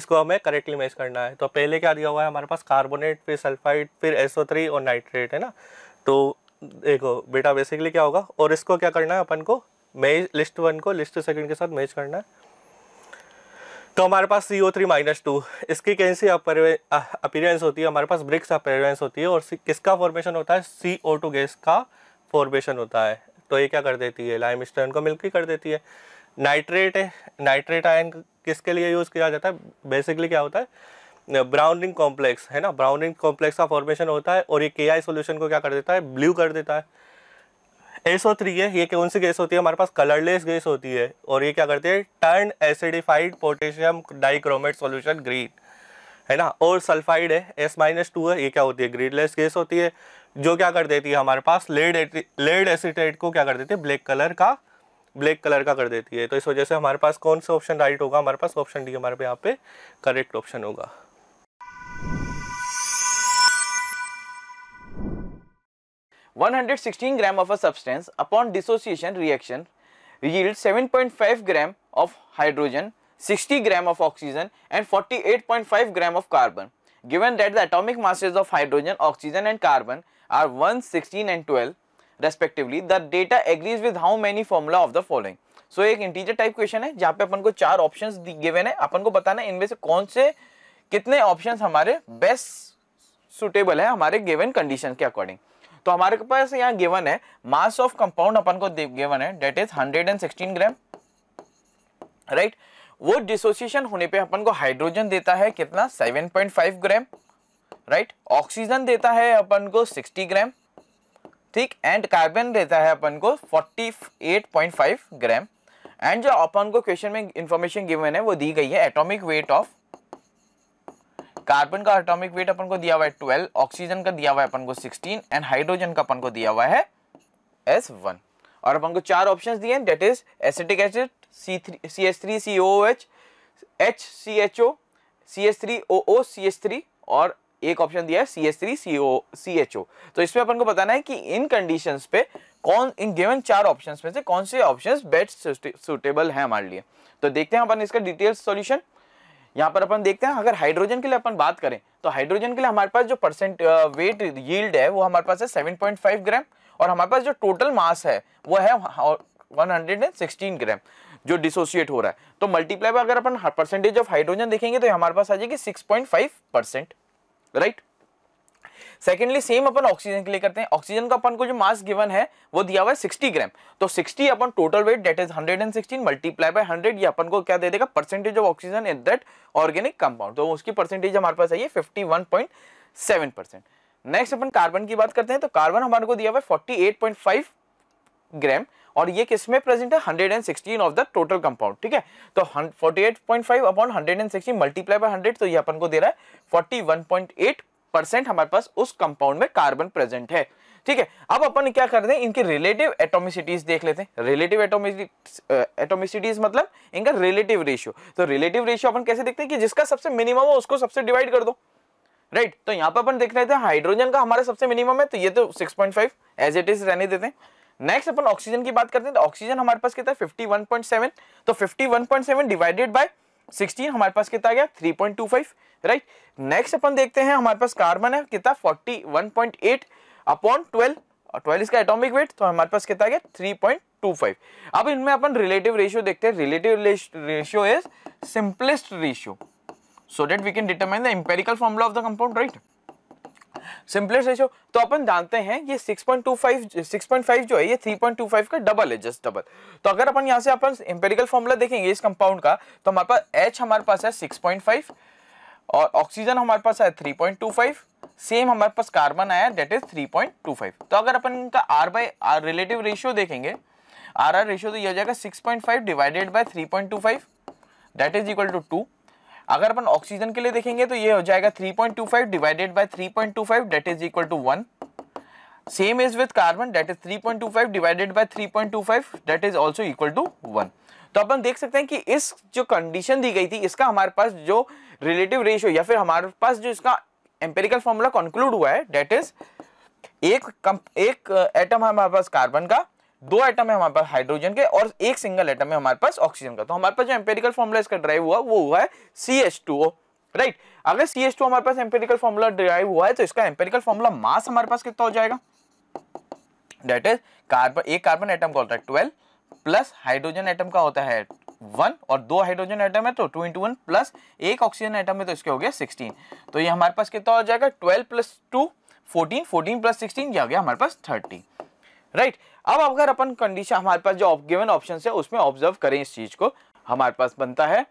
इसको हमें करेक्टली मैच करना है तो पहले क्या दिया हुआ है हमारे पास कार्बोनेट फिर सल्फाइड फिर एस ओ थ्री और नाइट्रेट है ना तो देखो बेटा बेसिकली क्या होगा और इसको क्या करना है अपन को मैच लिस्ट वन को लिस्ट सेकेंड के साथ मैच करना है तो हमारे पास C O three minus two इसकी कैन सी अपीरेंस होती है हमारे पास ब्रिक्स अपीरेंस होती है और किसका फॉर्मेशन होता है सी ओ टू गैस का फॉर्मेशन होता है तो ये क्या कर देती है लाइम स्टोन को मिल्की कर देती है नाइट्रेट नाइट्रेट आयन किसके लिए यूज़ किया जाता है बेसिकली क्या होता है ब्राउनिंग कॉम्प्लेक्स है ना ब्राउनिंग कॉम्प्लेक्स का फॉर्मेशन होता है और ये के आई सोल्यूशन को क्या कर देता है ब्ल्यू कर देता है एसओ थ्री है ये कौन सी गैस होती है हमारे पास कलरलेस गैस होती है और ये क्या करती है turn acidified potassium dichromate solution green है ना और सल्फाइड है एस माइनस टू है ये क्या होती है ग्रीडलेस गैस होती है जो क्या कर देती है हमारे पास लेड लेड एसिटेट को क्या कर देती है ब्लैक कलर का ब्लैक कलर का कर देती है तो इस वजह से हमारे पास कौन सा ऑप्शन राइट होगा हमारे पास ऑप्शन डी हमारे यहाँ पे करेक्ट ऑप्शन होगा one hundred sixteen gram of a substance upon dissociation reaction point 7.5 gram of hydrogen 60 gram of oxygen and 48.5 gram of carbon. Given that the atomic masses of hydrogen, oxygen and carbon are 1, 16 and 12 respectively, the data agrees with how many formula of the following. so, एक integer type question है जहाँ पे अपन को चार options given है अपन को बताना है इनमें से कौन से कितने options हमारे best suitable है हमारे given कंडीशन के according. तो हमारे पास यहाँ given है mass of compound अपन को given है that is 116 gram, right? वो डिसोसिएशन होने पे अपन को हाइड्रोजन देता है कितना 7.5 ग्राम राइट ऑक्सीजन देता है अपन को 60 ग्राम ठीक एंड कार्बन देता है अपन को 48.5 ग्राम एंड जो अपन को क्वेश्चन में इंफॉर्मेशन गिवन है वो दी गई है एटॉमिक वेट ऑफ कार्बन का एटॉमिक वेट अपन को दिया हुआ है 12 ऑक्सीजन का दिया हुआ है अपन को 16 एंड हाइड्रोजन का अपन को दिया हुआ है एस और अपन को चार ऑप्शन दिए हैं is acetic acid C three C H three C O H H C H O C S three O O C H three और एक ऑप्शन दिया है C S three C O C H O तो इसमें अपन को बताना है कि इन कंडीशन पे कौन इन गिवन चार ऑप्शन में से कौन से ऑप्शन बेस्ट सुटेबल है हमारे लिए तो देखते हैं अपन इसका डिटेल सॉल्यूशन यहाँ पर अपन देखते हैं अगर हाइड्रोजन के लिए अपन बात करें तो हाइड्रोजन के लिए हमारे पास जो परसेंट वेट यील्ड है वो हमारे पास है 7.5 ग्राम और हमारे पास जो टोटल मास है वो है 116 ग्राम जो डिसोसिएट हो रहा है तो मल्टीप्लाई अगर अपन परसेंटेज ऑफ हाइड्रोजन देखेंगे तो हमारे पास आ जाएगी six point five percent right secondly same अपन ऑक्सीजन के लिए करते हैं ऑक्सीजन का अपन को जो मास गिवन है वो दिया हुआ है सिक्सटी ग्राम तो सिक्सटी अपन total weight that is hundred and sixteen multiply by hundred ये अपन को क्या दे देगा percentage of oxygen in that organic compound तो उसकी परसेंटेज हमारे पास आई है 51.7 परसेंट नेक्स्ट अपन कार्बन की बात करते हैं तो कार्बन हमारे को दिया हुआ है 48.5 ग्राम और ये किस में प्रेजेंट है 116 ऑफ द टोटल कंपाउंड ठीक है तो 48.5 अपॉन 116 मल्टीप्लाई बाय 100 तो ये अपन को दे रहा है 41.8 परसेंट हमारे पास उस कंपाउंड में कार्बन प्रेजेंट है ठीक है अब अपन क्या करते हैं इनके रिलेटिव एटोमिसिटीज देख लेते हैं रिलेटिव एटोमिसिटीज मतलब इनका रिलेटिव रेशियो तो रिलेटिव रेशियो अपन कैसे देखते हैं कि जिसका सबसे मिनिमम हो उसको सबसे डिवाइड कर दो राइट right, तो यहाँ पर अपन देख रहे थे हाइड्रोजन का हमारा सबसे मिनिमम है तो ये तो 6.5 एज इट इज रहने देते हैं नेक्स्ट अपन ऑक्सीजन की बात करते हैं तो ऑक्सीजन हमारे पास कितना है 51.7 तो 51.7 डिवाइडेड बाय 16 हमारे पास कितना आ गया 3.25 राइट नेक्स्ट अपन देखते हैं हमारे पास कार्बन है कितना 41.8 अपॉन 12 और 12 इसका एटॉमिक वेट तो हमारे पास कितना आ गया 3.25 अब इनमें अपन रिलेटिव रेशियो देखते हैं relative ratio is simplest ratio so that we can determine the empirical formula of the compound right simplest ratio तो अपन जानते हैं ये 6.25 6.5 जो है ये 3.25 का डबल है जस्ट डबल तो अगर अपन यहाँ से अपन एम्पेरिकल फॉर्मूला देखेंगे इस कंपाउंड का तो हमारे पास एच हमारे पास है 6.5 और ऑक्सीजन हमारे पास है 3.25 सेम हमारे पास कार्बन आया डेट इज 3.25 तो अगर अपन इनका R by R relative ratio देखेंगे आर आर रेशियो तो यह हो जाएगा 6.5 divided by 3.25 that is equal to two अगर अपन ऑक्सीजन के लिए देखेंगे तो ये हो जाएगा 3.25 divided by 3.25 that is equal to one same is with carbon that is 3.25 divided by 3.25 that is also equal to one तो अपन देख सकते हैं कि इस जो कंडीशन दी गई थी इसका हमारे पास जो रिलेटिव रेशियो या फिर हमारे पास जो इसका एम्पेरिकल फॉर्मूला कंक्लूड हुआ है डेट इज एक कम, एक एटम uh, हमारे पास कार्बन का दो एटम है हमारे पास हाइड्रोजन के और एक सिंगल एटम है हमारे पास ऑक्सीजन का तो हमारे पास जो एम्पेरिकल फॉर्मुला इसका ड्राइव हुआ वो हुआ है C H two O right अगर सी एच टू हमारे पास एम्पेरिकल फॉर्मुला ड्राइव हुआ है तो इसका एम्पेरिकल फॉर्मुला मास हमारे पास कितना हो जाएगा डेट इज कार्बन एक कार्बन एटम का होता है ट्वेल्व प्लस हाइड्रोजन एटम का होता है वन और दो हाइड्रोजन एटम है तो टू इंटू वन प्लस एक ऑक्सीजन एटम है तो इसके हो गया सिक्सटीन तो ये हमारे पास कितना हो जाएगा twelve plus two fourteen fourteen plus sixteen ये हो गया हमारे पास थर्टी राइट अब अगर अपन कंडीशन हमारे पास जो गिवन ऑप्शन है उसमें ऑब्जर्व करें इस चीज को हमारे पास बनता है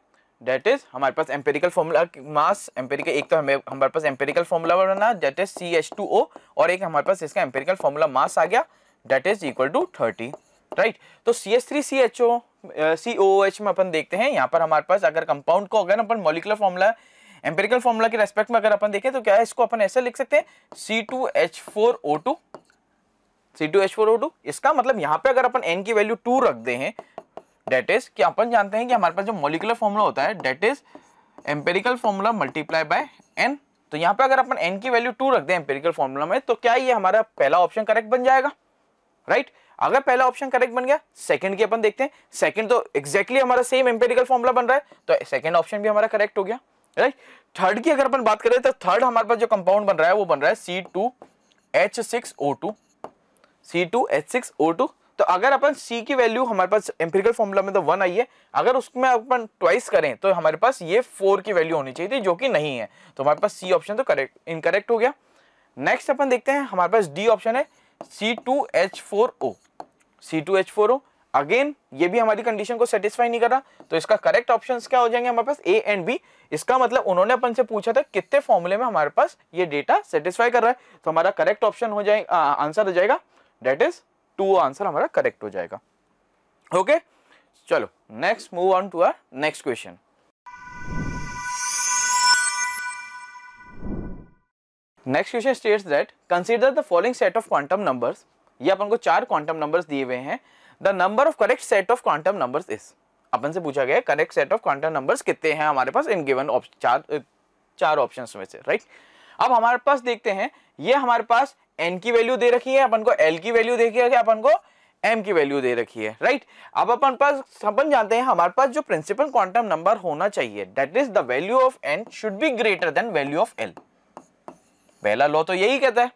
डेट इज हमारे पास एम्पेरिकल फॉर्मूला मास एम्पेरिकल एक तो हमें हमारे पास एम्पेरिकल फॉर्मूला बना that is C H two O और एक हमारे पास इसका एम्पेरिकल फॉर्मूला मास आ गया that is equal to thirty right तो C H three C H O C O H में अपन देखते हैं यहाँ पर हमारे पास अगर कंपाउंड को अगर अपन मोलिकुलर फॉर्मूला एम्पेरिकल फॉर्मूला के रेस्पेक्ट में अगर अपन देखें तो क्या है इसको अपन ऐसे लिख सकते हैं C two H four O two C2H4O2 इसका मतलब यहाँ पे अगर अपन n की वैल्यू टू रख दे हैं डेट इज कि अपन जानते हैं कि हमारे पास जो मोलिकुलर फॉर्मूला होता है that is empirical formula multiply by n तो यहाँ पे अगर अपन एन की वैल्यू टू रख दें एम्पेरिकल फॉर्मूला में तो क्या ये हमारा पहला ऑप्शन करेक्ट बन जाएगा राइट right? अगर पहला ऑप्शन करेक्ट बन गया सेकंड की अपन देखते हैं सेकंड तो एक्जैक्टली exactly हमारा सेम एम्पेरिकल फॉर्मूला बन रहा है तो सेकंड ऑप्शन भी हमारा करेक्ट हो गया राइट right? थर्ड की अगर अपन बात करें तो थर्ड हमारे पास जो कंपाउंड बन रहा है वो बन रहा है C two H six O two C two H six O two तो अगर अपन C की वैल्यू हमारे पास एम्पेरिकल फॉर्मूला में तो वन आई है अगर उसमें अपन ट्वाइस करें तो हमारे पास ये फोर की वैल्यू होनी चाहिए थी जो कि नहीं है तो हमारे पास C ऑप्शन तो करेक्ट इनकरेक्ट हो गया नेक्स्ट अपन देखते हैं हमारे पास डी ऑप्शन है C two H four O C two H four O again ये भी हमारी कंडीशन को सेटिस्फाई नहीं कर रहा तो इसका करेक्ट ऑप्शन क्या हो जाएंगे हमारे पास ए एंड बी इसका मतलब उन्होंने अपन से पूछा था कितने फॉर्मूले में हमारे पास ये डेटा सेटिस्फाई कर रहा है तो हमारा करेक्ट ऑप्शन हो जाए आंसर हो जाएगा डेट इज टू आंसर हमारा करेक्ट हो जाएगा ओके okay? चलो next move on to our next question next question states that consider the following set of quantum numbers ये अपन को चार क्वांटम नंबर्स दिए हुए हैं the number of correct set of quantum numbers is अपन से पूछा गया correct set of quantum numbers कितने हैं हमारे पास इन गिवन चार चार ऑप्शंस में से राइट right? अब हमारे पास देखते हैं ये हमारे पास एन की वैल्यू दे रखी है अपन को एल की वैल्यू है अपन को एम की वैल्यू दे रखी है राइट अब अपन पास अपन जानते हैं हमारे पास जो प्रिंसिपल क्वांटम नंबर होना चाहिए that is the value of n should be greater than value of l पहला लॉ तो यही कहता है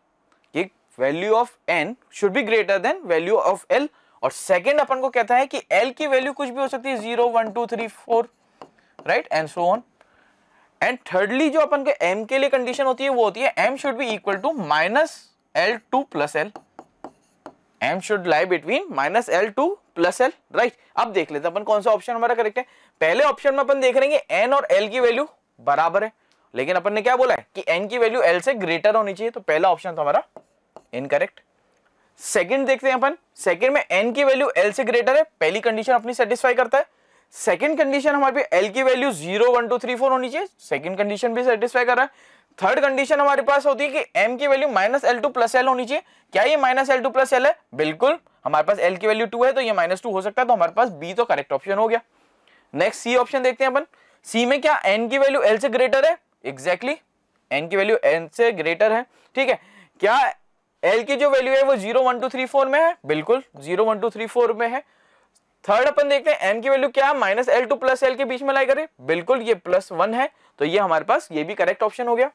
कि value of n should be greater than value of l और सेकेंड अपन को कहता है कि एल की वैल्यू कुछ भी हो सकती है zero one two three four right and so on and thirdly जो अपन के एम के लिए कंडीशन होती है वो होती है m should be equal to minus l to plus l m should lie between minus l to plus l right अब देख लेते हैं अपन कौन सा ऑप्शन हमारा करेक्ट है पहले ऑप्शन में अपन देख रहे हैं एन और एल की वैल्यू बराबर है लेकिन अपन ने क्या बोला है कि एन की वैल्यू एल से ग्रेटर होनी चाहिए तो पहला ऑप्शन था हमारा इनकरेक्ट सेकंड देखते हैं अपन सेकंड में एन की वैल्यू एल से ग्रेटर है पहली कंडीशन अपनी सेटिस्फाई करता है सेकंड कंडीशन हमारे पे एल की value zero one two three four होनी चाहिए सेकंड कंडीशन भी सेटिस्फाई कर रहा है थर्ड कंडीशन हमारे पास होती है कि एम की value minus l to plus l होनी चाहिए क्या ये minus l to plus l है बिल्कुल हमारे पास एल की वैल्यू टू है तो ये माइनस टू हो सकता है तो हमारे पास बी तो करेक्ट ऑप्शन हो गया नेक्स्ट सी ऑप्शन देखते हैं अपन सी में क्या एन की वैल्यू एल से ग्रेटर है एग्जैक्टली exactly, एन की वैल्यू एन से ग्रेटर है ठीक है क्या एल की जो वैल्यू है वो zero one two three four में है बिल्कुल zero one two three four में है थर्ड अपन देखते हैं एन की वैल्यू क्या है minus l to plus l के बीच में लाई करें बिल्कुल ये प्लस वन है तो ये हमारे पास ये भी करेक्ट ऑप्शन हो गया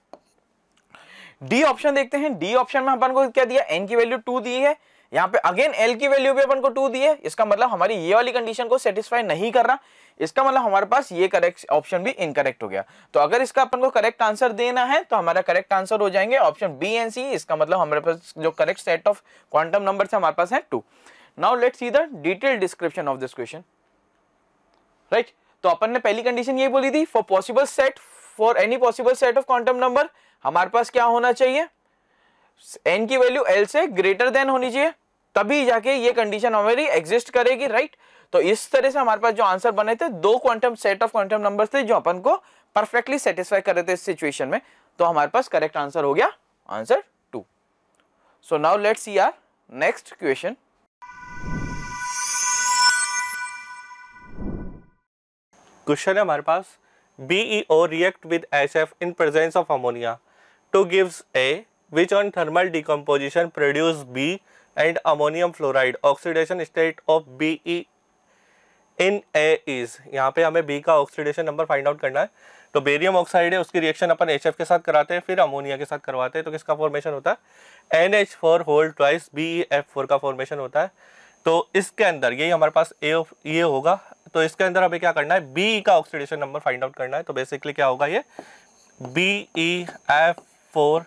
डी ऑप्शन देखते हैं डी ऑप्शन में अपन को क्या दिया एन की वैल्यू टू दी है यहाँ पे अगेन एल की वैल्यू भी अपन को टू दी है इसका मतलब हमारी ये वाली कंडीशन को सेटिस्फाई नहीं कर रहा इसका मतलब हमारे पास ये करेक्ट ऑप्शन भी इनकरेक्ट हो गया तो अगर इसका अपन को करेक्ट आंसर देना है तो हमारा करेक्ट आंसर हो जाएंगे ऑप्शन बी एंड सी इसका मतलब हमारे पास जो correct set of quantum number है हमारे पास है to now let see the detail description of this question right तो अपन ने पहली कंडीशन ये बोली थी for possible set for any possible set of quantum number हमारे पास क्या होना चाहिए एन की वैल्यू एल से ग्रेटर देन होनी चाहिए तभी जाके ये कंडीशन हमारी एग्जिस्ट करेगी राइट तो इस तरह से हमारे पास जो आंसर बने थे दो quantum set of quantum number थे जो अपन को परफेक्टली सेटिस्फाई कर रहे थे इस सिचुएशन में तो हमारे पास करेक्ट आंसर हो गया answer two so now let's see our next question question है हमारे पास B react with S F in presence of ammonia to gives A which on thermal decomposition produce B and ammonium fluoride oxidation state of B in A is यहाँ पे हमें B का oxidation number find out करना है तो barium oxide है उसकी reaction अपन H के साथ कराते हैं फिर अमोनिया के साथ करवाते हैं तो किसका फॉर्मेशन होता है N H four whole twice B F four का फॉर्मेशन होता है तो इसके अंदर यही हमारे पास ए ऑफ ये होगा तो इसके अंदर हमें क्या करना है बी का ऑक्सीडेशन नंबर फाइंड आउट करना है तो बेसिकली क्या होगा ये B E F four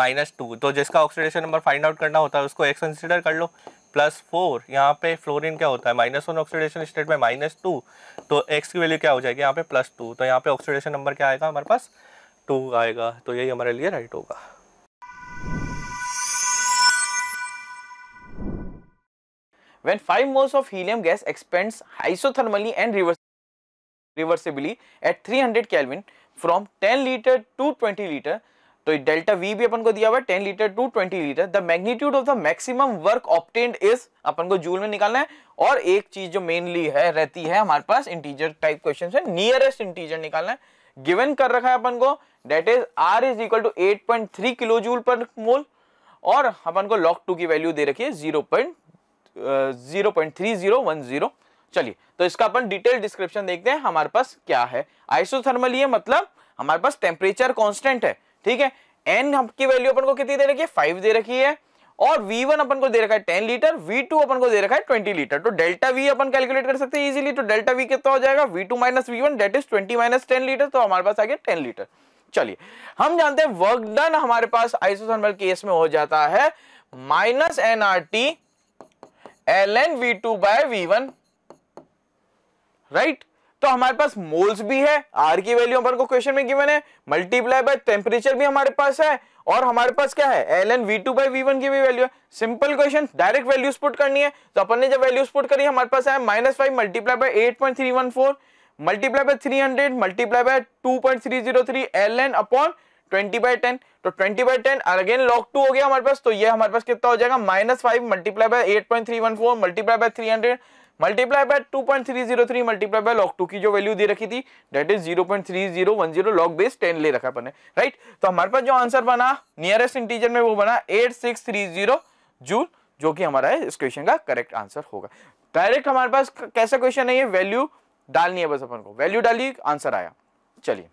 minus two तो जिसका ऑक्सीडेशन नंबर फाइंड आउट करना होता है उसको एक्स कंसिडर कर लो प्लस फोर यहाँ पे फ्लोरीन क्या होता है माइनस वन ऑक्सीडेशन स्टेट में माइनस टू तो एक्स की वैल्यू क्या हो जाएगी यहाँ पे प्लस टू तो यहाँ पे ऑक्सीडेशन नंबर क्या आएगा हमारे पास टू आएगा तो यही हमारे लिए राइट होगा When 5 moles of helium gas expands isothermally and reversibly at 300 Kelvin from 10 liter to 20 liter, तो डेल्टा वी भी अपन को दिया हुआ है 10 litre to 20 litre the magnitude of the maximum work obtained is अपन को जूल में निकालना है और एक चीज जो मेनली है रहती है हमारे पास इंटीजर टाइप क्वेश्चन है नियरेस्ट इंटीजर निकालना है गिवन कर रखा है अपन को that is R is equal to eight point kilo joule per mole और अपन को लॉक टू की वैल्यू दे रखी है zero point zero point three zero one zero चलिए तो इसका अपन डिटेल डिस्क्रिप्शन देखते हैं हमारे पास क्या है आइसोथर्मल ये मतलब हमारे पास टेम्परेचर कॉन्स्टेंट है ठीक है एन की वैल्यू अपन को कितनी दे रखी है फाइव दे रखी है और V1 अपन को दे रखा है 10 लीटर V2 अपन को दे रखा है 20 लीटर तो डेल्टा V अपन कैलकुलेट कर सकते हैं इजीली तो डेल्टा V कितना हो जाएगा V2 two minus V one that is twenty minus ten litre तो हमारे पास आ गया टेन लीटर चलिए हम जानते हैं वर्क डन हमारे पास आइसोथर्मल केस में हो जाता है minus NRT l n V two by V one right तो हमारे पास मोल्स भी है आर की वैल्यू अपन को क्वेश्चन में गिवन है मल्टीप्लाई बाय टेम्परेचर भी हमारे पास है और हमारे पास क्या है l n V two by V one की भी वैल्यू है सिंपल क्वेश्चन डायरेक्ट वैल्यू स्पुट करनी है तो अपन ने जब वैल्यू स्पुट करी हमारे पास है minus five multiply by eight point three one four multiply by three hundred multiply by two point three zero three l n upon twenty by ten तो 20 by ten again log two हो गया हमारे पास तो ये हमारे पास कितना हो जाएगा minus five multiply by eight point three one four multiply by three hundred multiply by two point three zero three multiply by log two की जो वैल्यू दे रखी थी that is zero point three zero one zero log base ten ले रखा अपने right तो हमारे पास जो आंसर बना नियरेस्ट इंटीजर में वो बना eight six three zero joule जो कि हमारा है इस क्वेश्चन का करेक्ट आंसर होगा डायरेक्ट हमारे पास कैसा क्वेश्चन है ये वैल्यू डालनी है बस अपन को वैल्यू डाली आंसर आया चलिए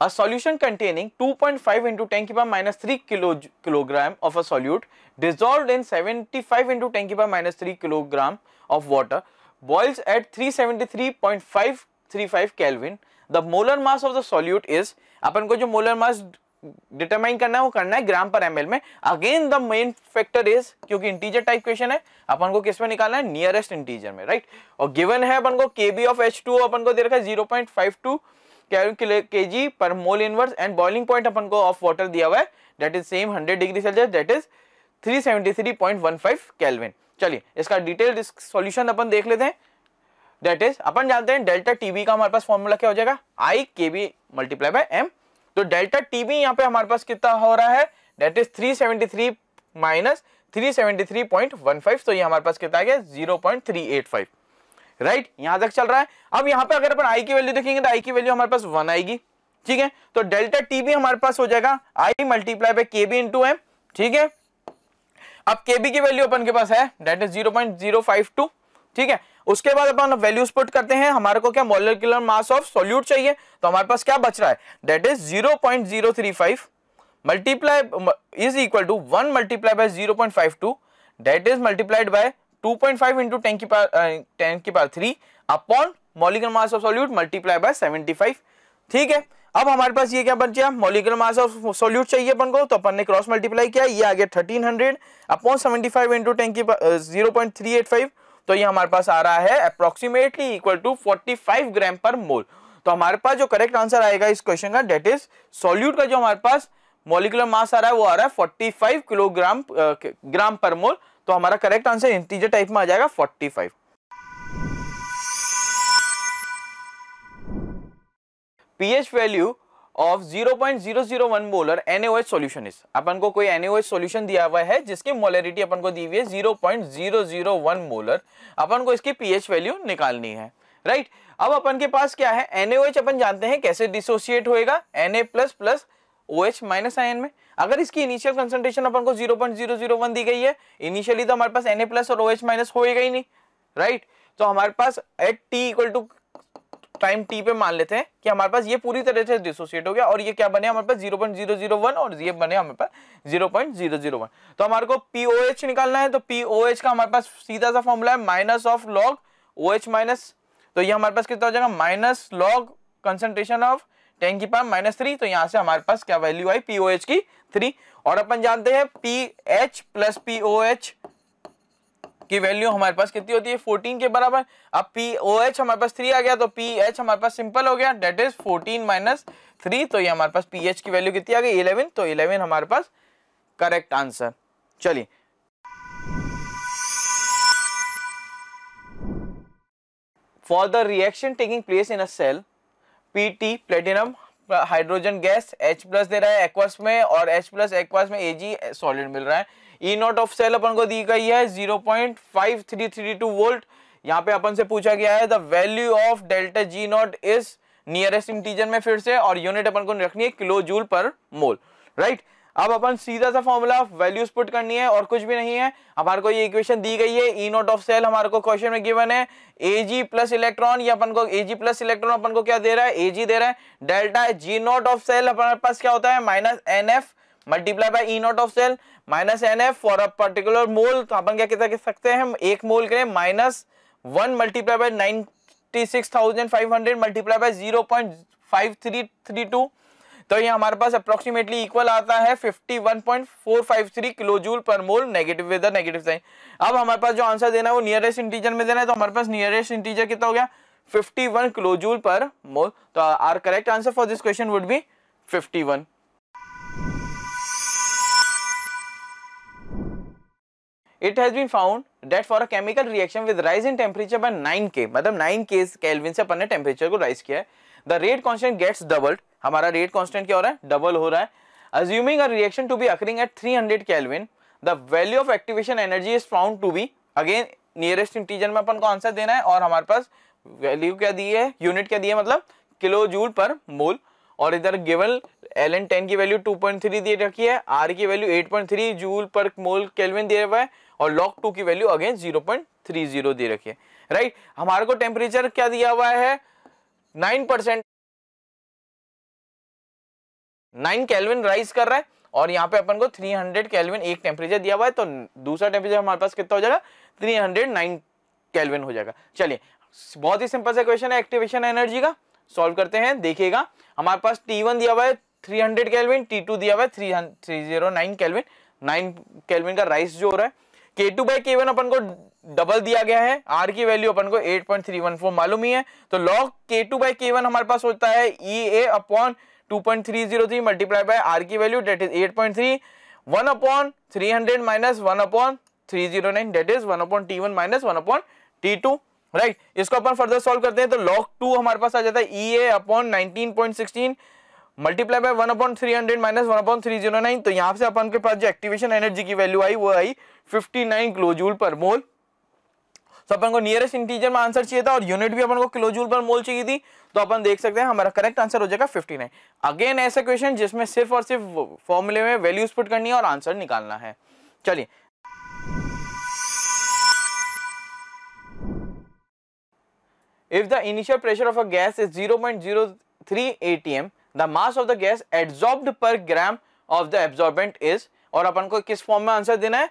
A solution containing 2.5 into 10 to the minus 3 kilo, kilogram of a solute dissolved in 75 into 10 to the minus 3 kilogram of water boils at 373.535 Kelvin. The molar mass of the solute is अपन को जो molar mass determine करना है वो करना है ग्राम per ML में again the main factor is क्योंकि integer type question है अपन को किस में निकालना है नियरेस्ट इंटीजर में राइट right? और गिवन है अपन को K B of H two अपन को दे रखा है zero point five to K G per mole inverse and boiling point अपन को ऑफ वाटर दिया हुआ है that is same 100 degree Celsius that is 373.15 kelvin चलिए इसका डिटेल सॉल्यूशन अपन देख लेते हैं दैट इज अपन जानते हैं डेल्टा टीबी का हमारे पास फॉर्मूला क्या हो जाएगा I K B multiply by m तो डेल्टा टीबी यहाँ पे हमारे पास कितना हो रहा है दैट इज 373 माइनस 373.15 तो ये हमारे पास कितना आ गया 0.385 राइट यहां तक चल रहा है अब यहां पर अगर अपन आई की वैल्यू देखेंगे तो आई की वैल्यू हमारे पास वन आएगी ठीक है तो डेल्टा टी भी हमारे पास हो जाएगा I multiply by K B into m ठीक है अब के बी की वैल्यू अपन के पास है that is zero point zero five two ठीक है उसके बाद अपन वैल्यूज पुट करते हैं हमारे को क्या मोलिकुलर मास ऑफ सोल्यूट चाहिए तो हमारे पास क्या बच रहा है that is zero point zero three five multiply is equal to one multiply by zero point five two that is multiplied by two point five into ten की पार टेन uh, की पार three upon molecular mass of solute multiply by seventy five ठीक है अब हमारे पास ये क्या बन गया मोलिकुलर मास ऑफ सॉल्यूट चाहिए अपन को तो अपन ने क्रॉस मल्टीप्लाई किया ये आ गया thirteen hundred upon seventy five into ten की zero point three eight five तो ये हमारे पास आ रहा है approximately equal to forty five gram per mole तो हमारे पास जो करेक्ट आंसर आएगा इस क्वेश्चन का डेट इज सॉल्यूट का जो हमारे पास मॉलिकुलर मास आ रहा है वो आ रहा है forty five kilogram gram per mole तो हमारा करेक्ट आंसर इंटीजर टाइप में आ जाएगा forty five pH value of 0.001 molar NaOH solution is अपन को कोई एनएओएच सॉल्यूशन दिया हुआ है जिसकी मोलरिटी अपन को दी हुई है 0.001 मोलर अपन को इसकी पीएच वैल्यू निकालनी है राइट right? अब अपन के पास क्या है एनएओएच अपन जानते हैं कैसे डिसोसिएट होएगा Na plus plus O H minus ion में अगर इसकी इनिशियल कंसेंट्रेशन अपन को 0.001 दी गई है इनिशियली तो हमारे पास एन प्लस और ओ एच माइनस हो ही नहीं राइट तो हमारे पास at T equal to time T पे मान लेते हैं कि हमारे पास ये पूरी तरह से डिसोसिएट हो गया और ये क्या बने हमारे पास 0.001 और ये बने हमारे पास 0.001 तो हमारे को POH निकालना है तो POH का हमारे पास सीधा सा फॉर्मूला है minus of log OH minus तो ये हमारे पास कितना हो जाएगा minus log concentration of ten की पावर माइनस थ्री तो यहाँ से हमारे पास क्या वैल्यू आई पीओएच की थ्री और अपन जानते हैं पी एच प्लस पीओएच की वैल्यू हमारे पास कितनी होती है 14 के बराबर अब पी एच हमारे पास थ्री आ गया तो पी एच हमारे पास सिंपल हो गया डेट इज 14 माइनस थ्री तो ये हमारे पास पी एच की वैल्यू कितनी आ गई इलेवन तो इलेवन हमारे पास करेक्ट आंसर चलिए for the reaction taking place in a cell Pt platinum hydrogen gas H plus दे रहा है एक्वास में और H प्लस एक्वास में एजी सॉलिड मिल रहा है ई नॉट ऑफ सेल अपन को दी गई है 0.5332 वोल्ट यहाँ पे अपन से पूछा गया है the value of delta G naught is nearest integer में फिर से और यूनिट अपन को रखनी है किलो जूल पर मोल राइट right? अब अपन सीधा सा फॉर्मूला ऑफ वैल्यूज पुट करनी है और कुछ भी नहीं है हमारे को ये इक्वेशन दी गई है ई नोट ऑफ सेल हमारे को क्वेश्चन में गिवन है ए जी प्लस इलेक्ट्रॉन ये अपन को ए जी प्लस इलेक्ट्रॉन अपन को क्या दे रहा है ए जी दे रहा है delta G naught of cell हमारे पास क्या होता है minus n F multiply by E naught of cell minus n F for a particular mole तो अपन क्या कह सकते हैं हम एक मोल के minus one multiply by ninety six thousand five hundred multiply by zero point five three three two तो ये हमारे पास अप्रोक्सीमेटली इक्वल आता है 51.453 kilo joule per mole negative with negative sign अब हमारे पास जो आंसर देना है वो नियरेस्ट इंटीजर में देना है तो हमारे पास नियरेस्ट इंटीजर कितना हो गया 51 किलो जूल पर मोल तो our correct answer for this question would be 51 it has been found that for a chemical reaction with rise in temperature by 9 के मतलब 9 के Kelvin से अपन ने temperature को rise किया है the rate constant gets doubled हमारा रेट कॉन्स्टेंट क्या हो रहा है डबल हो रहा है assuming a reaction to be occurring at 300 kelvin the value of activation energy is found to be again nearest integer में अपन को आंसर देना है और हमारे पास वैल्यू क्या दी है यूनिट क्या दी है मतलब किलो जूल पर मोल और इधर गिवन एल एन टेन की वैल्यू 2.3 दे रखी है आर की वैल्यू 8.3 जूल पर मोल कैलविन दिया हुआ है और लॉक टू की वैल्यू अगेन 0.30 दे रखी है राइट हमारे को टेम्परेचर क्या दिया हुआ है nine percent nine kelvin rise कर रहा है और यहाँ पे अपन को 300 कैलविन एक टेम्परेचर दिया हुआ है तो दूसरा टेम्परेचर हमारे पास कितना हो जाएगा 309 कैलविन हो जाएगा चलिए बहुत ही सिंपल सा क्वेश्चन है एक्टिवेशन एनर्जी का सॉल्व करते हैं देखिएगा हमारे पास T1 दिया हुआ है 300 कैलविन T2 दिया हुआ है three three zero nine kelvin nine kelvin का राइस जो हो रहा है K two by K one अपन को डबल दिया गया है आर की वैल्यू अपन को 8.314 मालूम ही है तो लॉग के टू बाई के वन हमारे पास होता है E a upon two point three zero three multiply by R की value that is eight point three one upon three hundred minus one upon three zero nine that is one upon T one minus one upon T two right इसको अपन further solve करते हैं तो log to हमारे पास आ जाता है E a upon nineteen point sixteen multiply by one upon three hundred minus one upon three zero nine तो यहाँ से अपन के पास जो एक्टिवेशन एनर्जी की वैल्यू आई वो आई फिफ्टी नाइन क्लोजूल पर मोल तो अपन को नियरेस्ट इंटीजर में आंसर चाहिए था और यूनिट भी अपन को किलोजूल पर मोल चाहिए थी तो अपन देख सकते हैं हमारा करेक्ट आंसर हो जाएगा फिफ्टी नाइन अगेन ऐसा क्वेश्चन जिसमें सिर्फ और सिर्फ फॉर्मुले में वैल्यूज पुट करनी है और आंसर निकालना है चलिए if the initial pressure of a gas is zero point zero three A T M the mass of the gas adsorbed per gram of the absorbent is और अपन को किस फॉर्म में आंसर देना है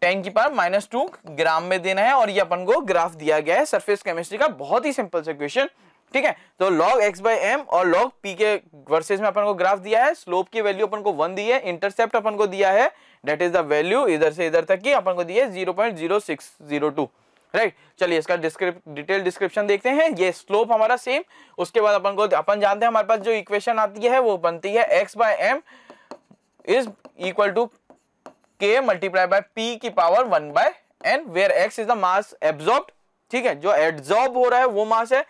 टेन की पावर माइनस टू ग्राम में देना है और ये अपन को ग्राफ दिया गया है सरफेस केमिस्ट्री का बहुत ही सिंपल सा क्वेश्चन ठीक है तो लॉग एक्स बाई एम और लॉग पी के वर्सेज में अपन को ग्राफ दिया है स्लोप की वैल्यू अपन को वन दी है इंटरसेप्ट अपन को दिया है डेट इज द वैल्यू इधर से इधर तक की अपन को दिया है zero point zero six zero two right चलिए इसका डिटेल डिस्क्रिप्शन देखते हैं ये स्लोप हमारा सेम उसके बाद अपन को अपन जानते हैं हमारे पास जो इक्वेशन आती है वो बनती है x by m is equal to K multiply by p की power one by n where x is the mass absorb ठीक है जो एब्जॉर्ब हो रहा है वो मास है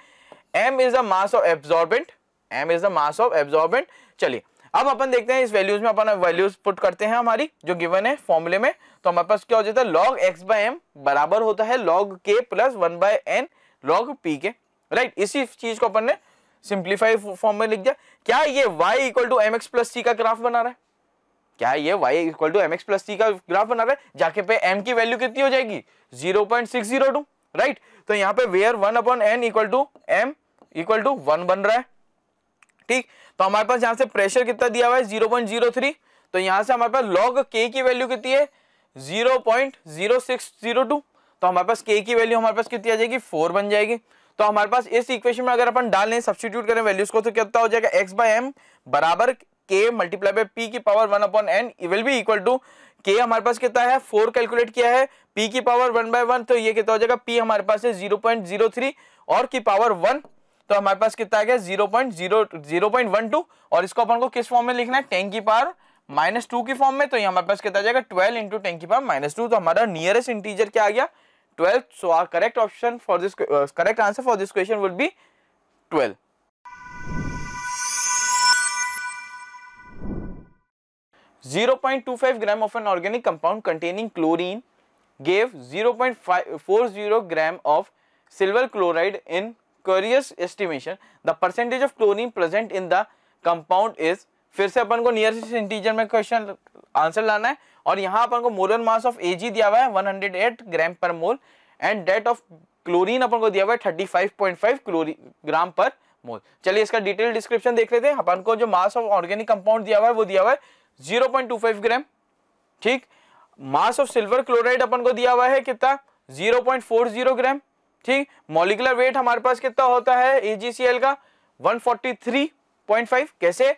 m is the mass of absorbent m is the mass of absorbent चलिए अब अपन देखते हैं इस वैल्यूज में अपन वैल्यूज पुट करते हैं हमारी जो गिवन है फॉर्मूले में तो हमारे पास क्या हो जाता है लॉग एक्स बाय एम बराबर होता है log K plus one by n log p के राइट इसी चीज को अपन ने सिंप्लीफाई फॉर्म में लिख दिया क्या ये y equal to m x plus c का ग्राफ बना रहा है क्या ये y equal to m x plus c का ग्राफ बना रहा है जाके पे m की वैल्यू कितनी हो जाएगी 0.602 राइट तो यहाँ पे where one upon n equal to m equal to one बन रहा है ठीक तो हमारे पास यहाँ से प्रेशर कितना दिया हुआ है 0.03 तो यहाँ से हमारे पास लॉग के की वैल्यू कितनी है 0.0602 तो हमारे पास के की वैल्यू हमारे पास कितनी आ जाएगी फोर बन जाएगी तो हमारे पास इस इक्वेशन में अगर अपन डाल लें सब्सटीट्यूट करें वैल्यूज को तो कितना हो जाएगा एक्स बाय एम बराबर के मल्टीप्लाई बाई पी की power one upon n will be equal to K हमारे पास कितना है फोर कैलकुलेट किया है पी की पावर वन बाय वन तो ये कितना हो जाएगा पी हमारे पास है जीरो पॉइंट जीरो थ्री और की पावर वन तो हमारे पास कितना आ गया zero point zero zero point one two और इसको अपन को किस फॉर्म में लिखना है टेन की पावर माइनस टू की फॉर्म में तो ये हमारे पास कितना जाएगा ट्वेल्व इंटू टेन की पावर माइनस टू तो हमारा नियरेस्ट इंटीजर क्या आ गया twelve so our correct option for this correct answer for this question would be twelve 0.25 gram of an organic compound containing chlorine gave 0.40 gram of silver chloride in curious estimation the percentage of chlorine present in the compound is फिर से अपन को nearest integer में question answer लाना है और यहाँ अपन को molar mass of Ag दिया हुआ है 108 gram per mole and that of chlorine अपन को दिया हुआ है 35.5 ग्राम पर मोल चलिए इसका डिटेल डिस्क्रिप्शन देख लेते हैं अपन को जो मास ऑफ ऑर्गेनिक कंपाउंड दिया हुआ है वो दिया हुआ है 0.25 ग्राम ठीक मास ऑफ सिल्वर क्लोराइड अपन को दिया हुआ है कितना 0.40 ग्राम ठीक मॉलिकुलर वेट हमारे पास कितना होता है एजीसीएल का 143.5 कैसे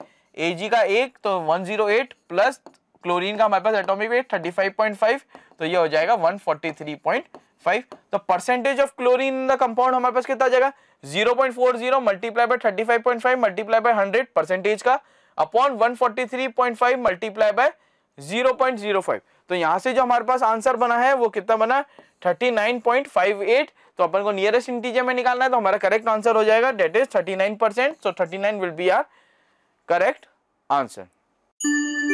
एजी का एक तो 108 प्लस क्लोरीन का हमारे पास एटॉमिक वेट 35.5 तो ये हो जाएगा 143.5 तो percentage of chlorine in the compound हमारे पास कितना आ जाएगा 0.40 multiply by 35.5 multiply by 100 percentage का upon one five multiply by five तो यहां से जो हमारे पास आंसर बना है वो कितना बना 39.58 तो अपन को नियरेस्ट इंटीजर में निकालना है तो हमारा करेक्ट आंसर हो जाएगा that is 39 percent so 39 will be our correct answer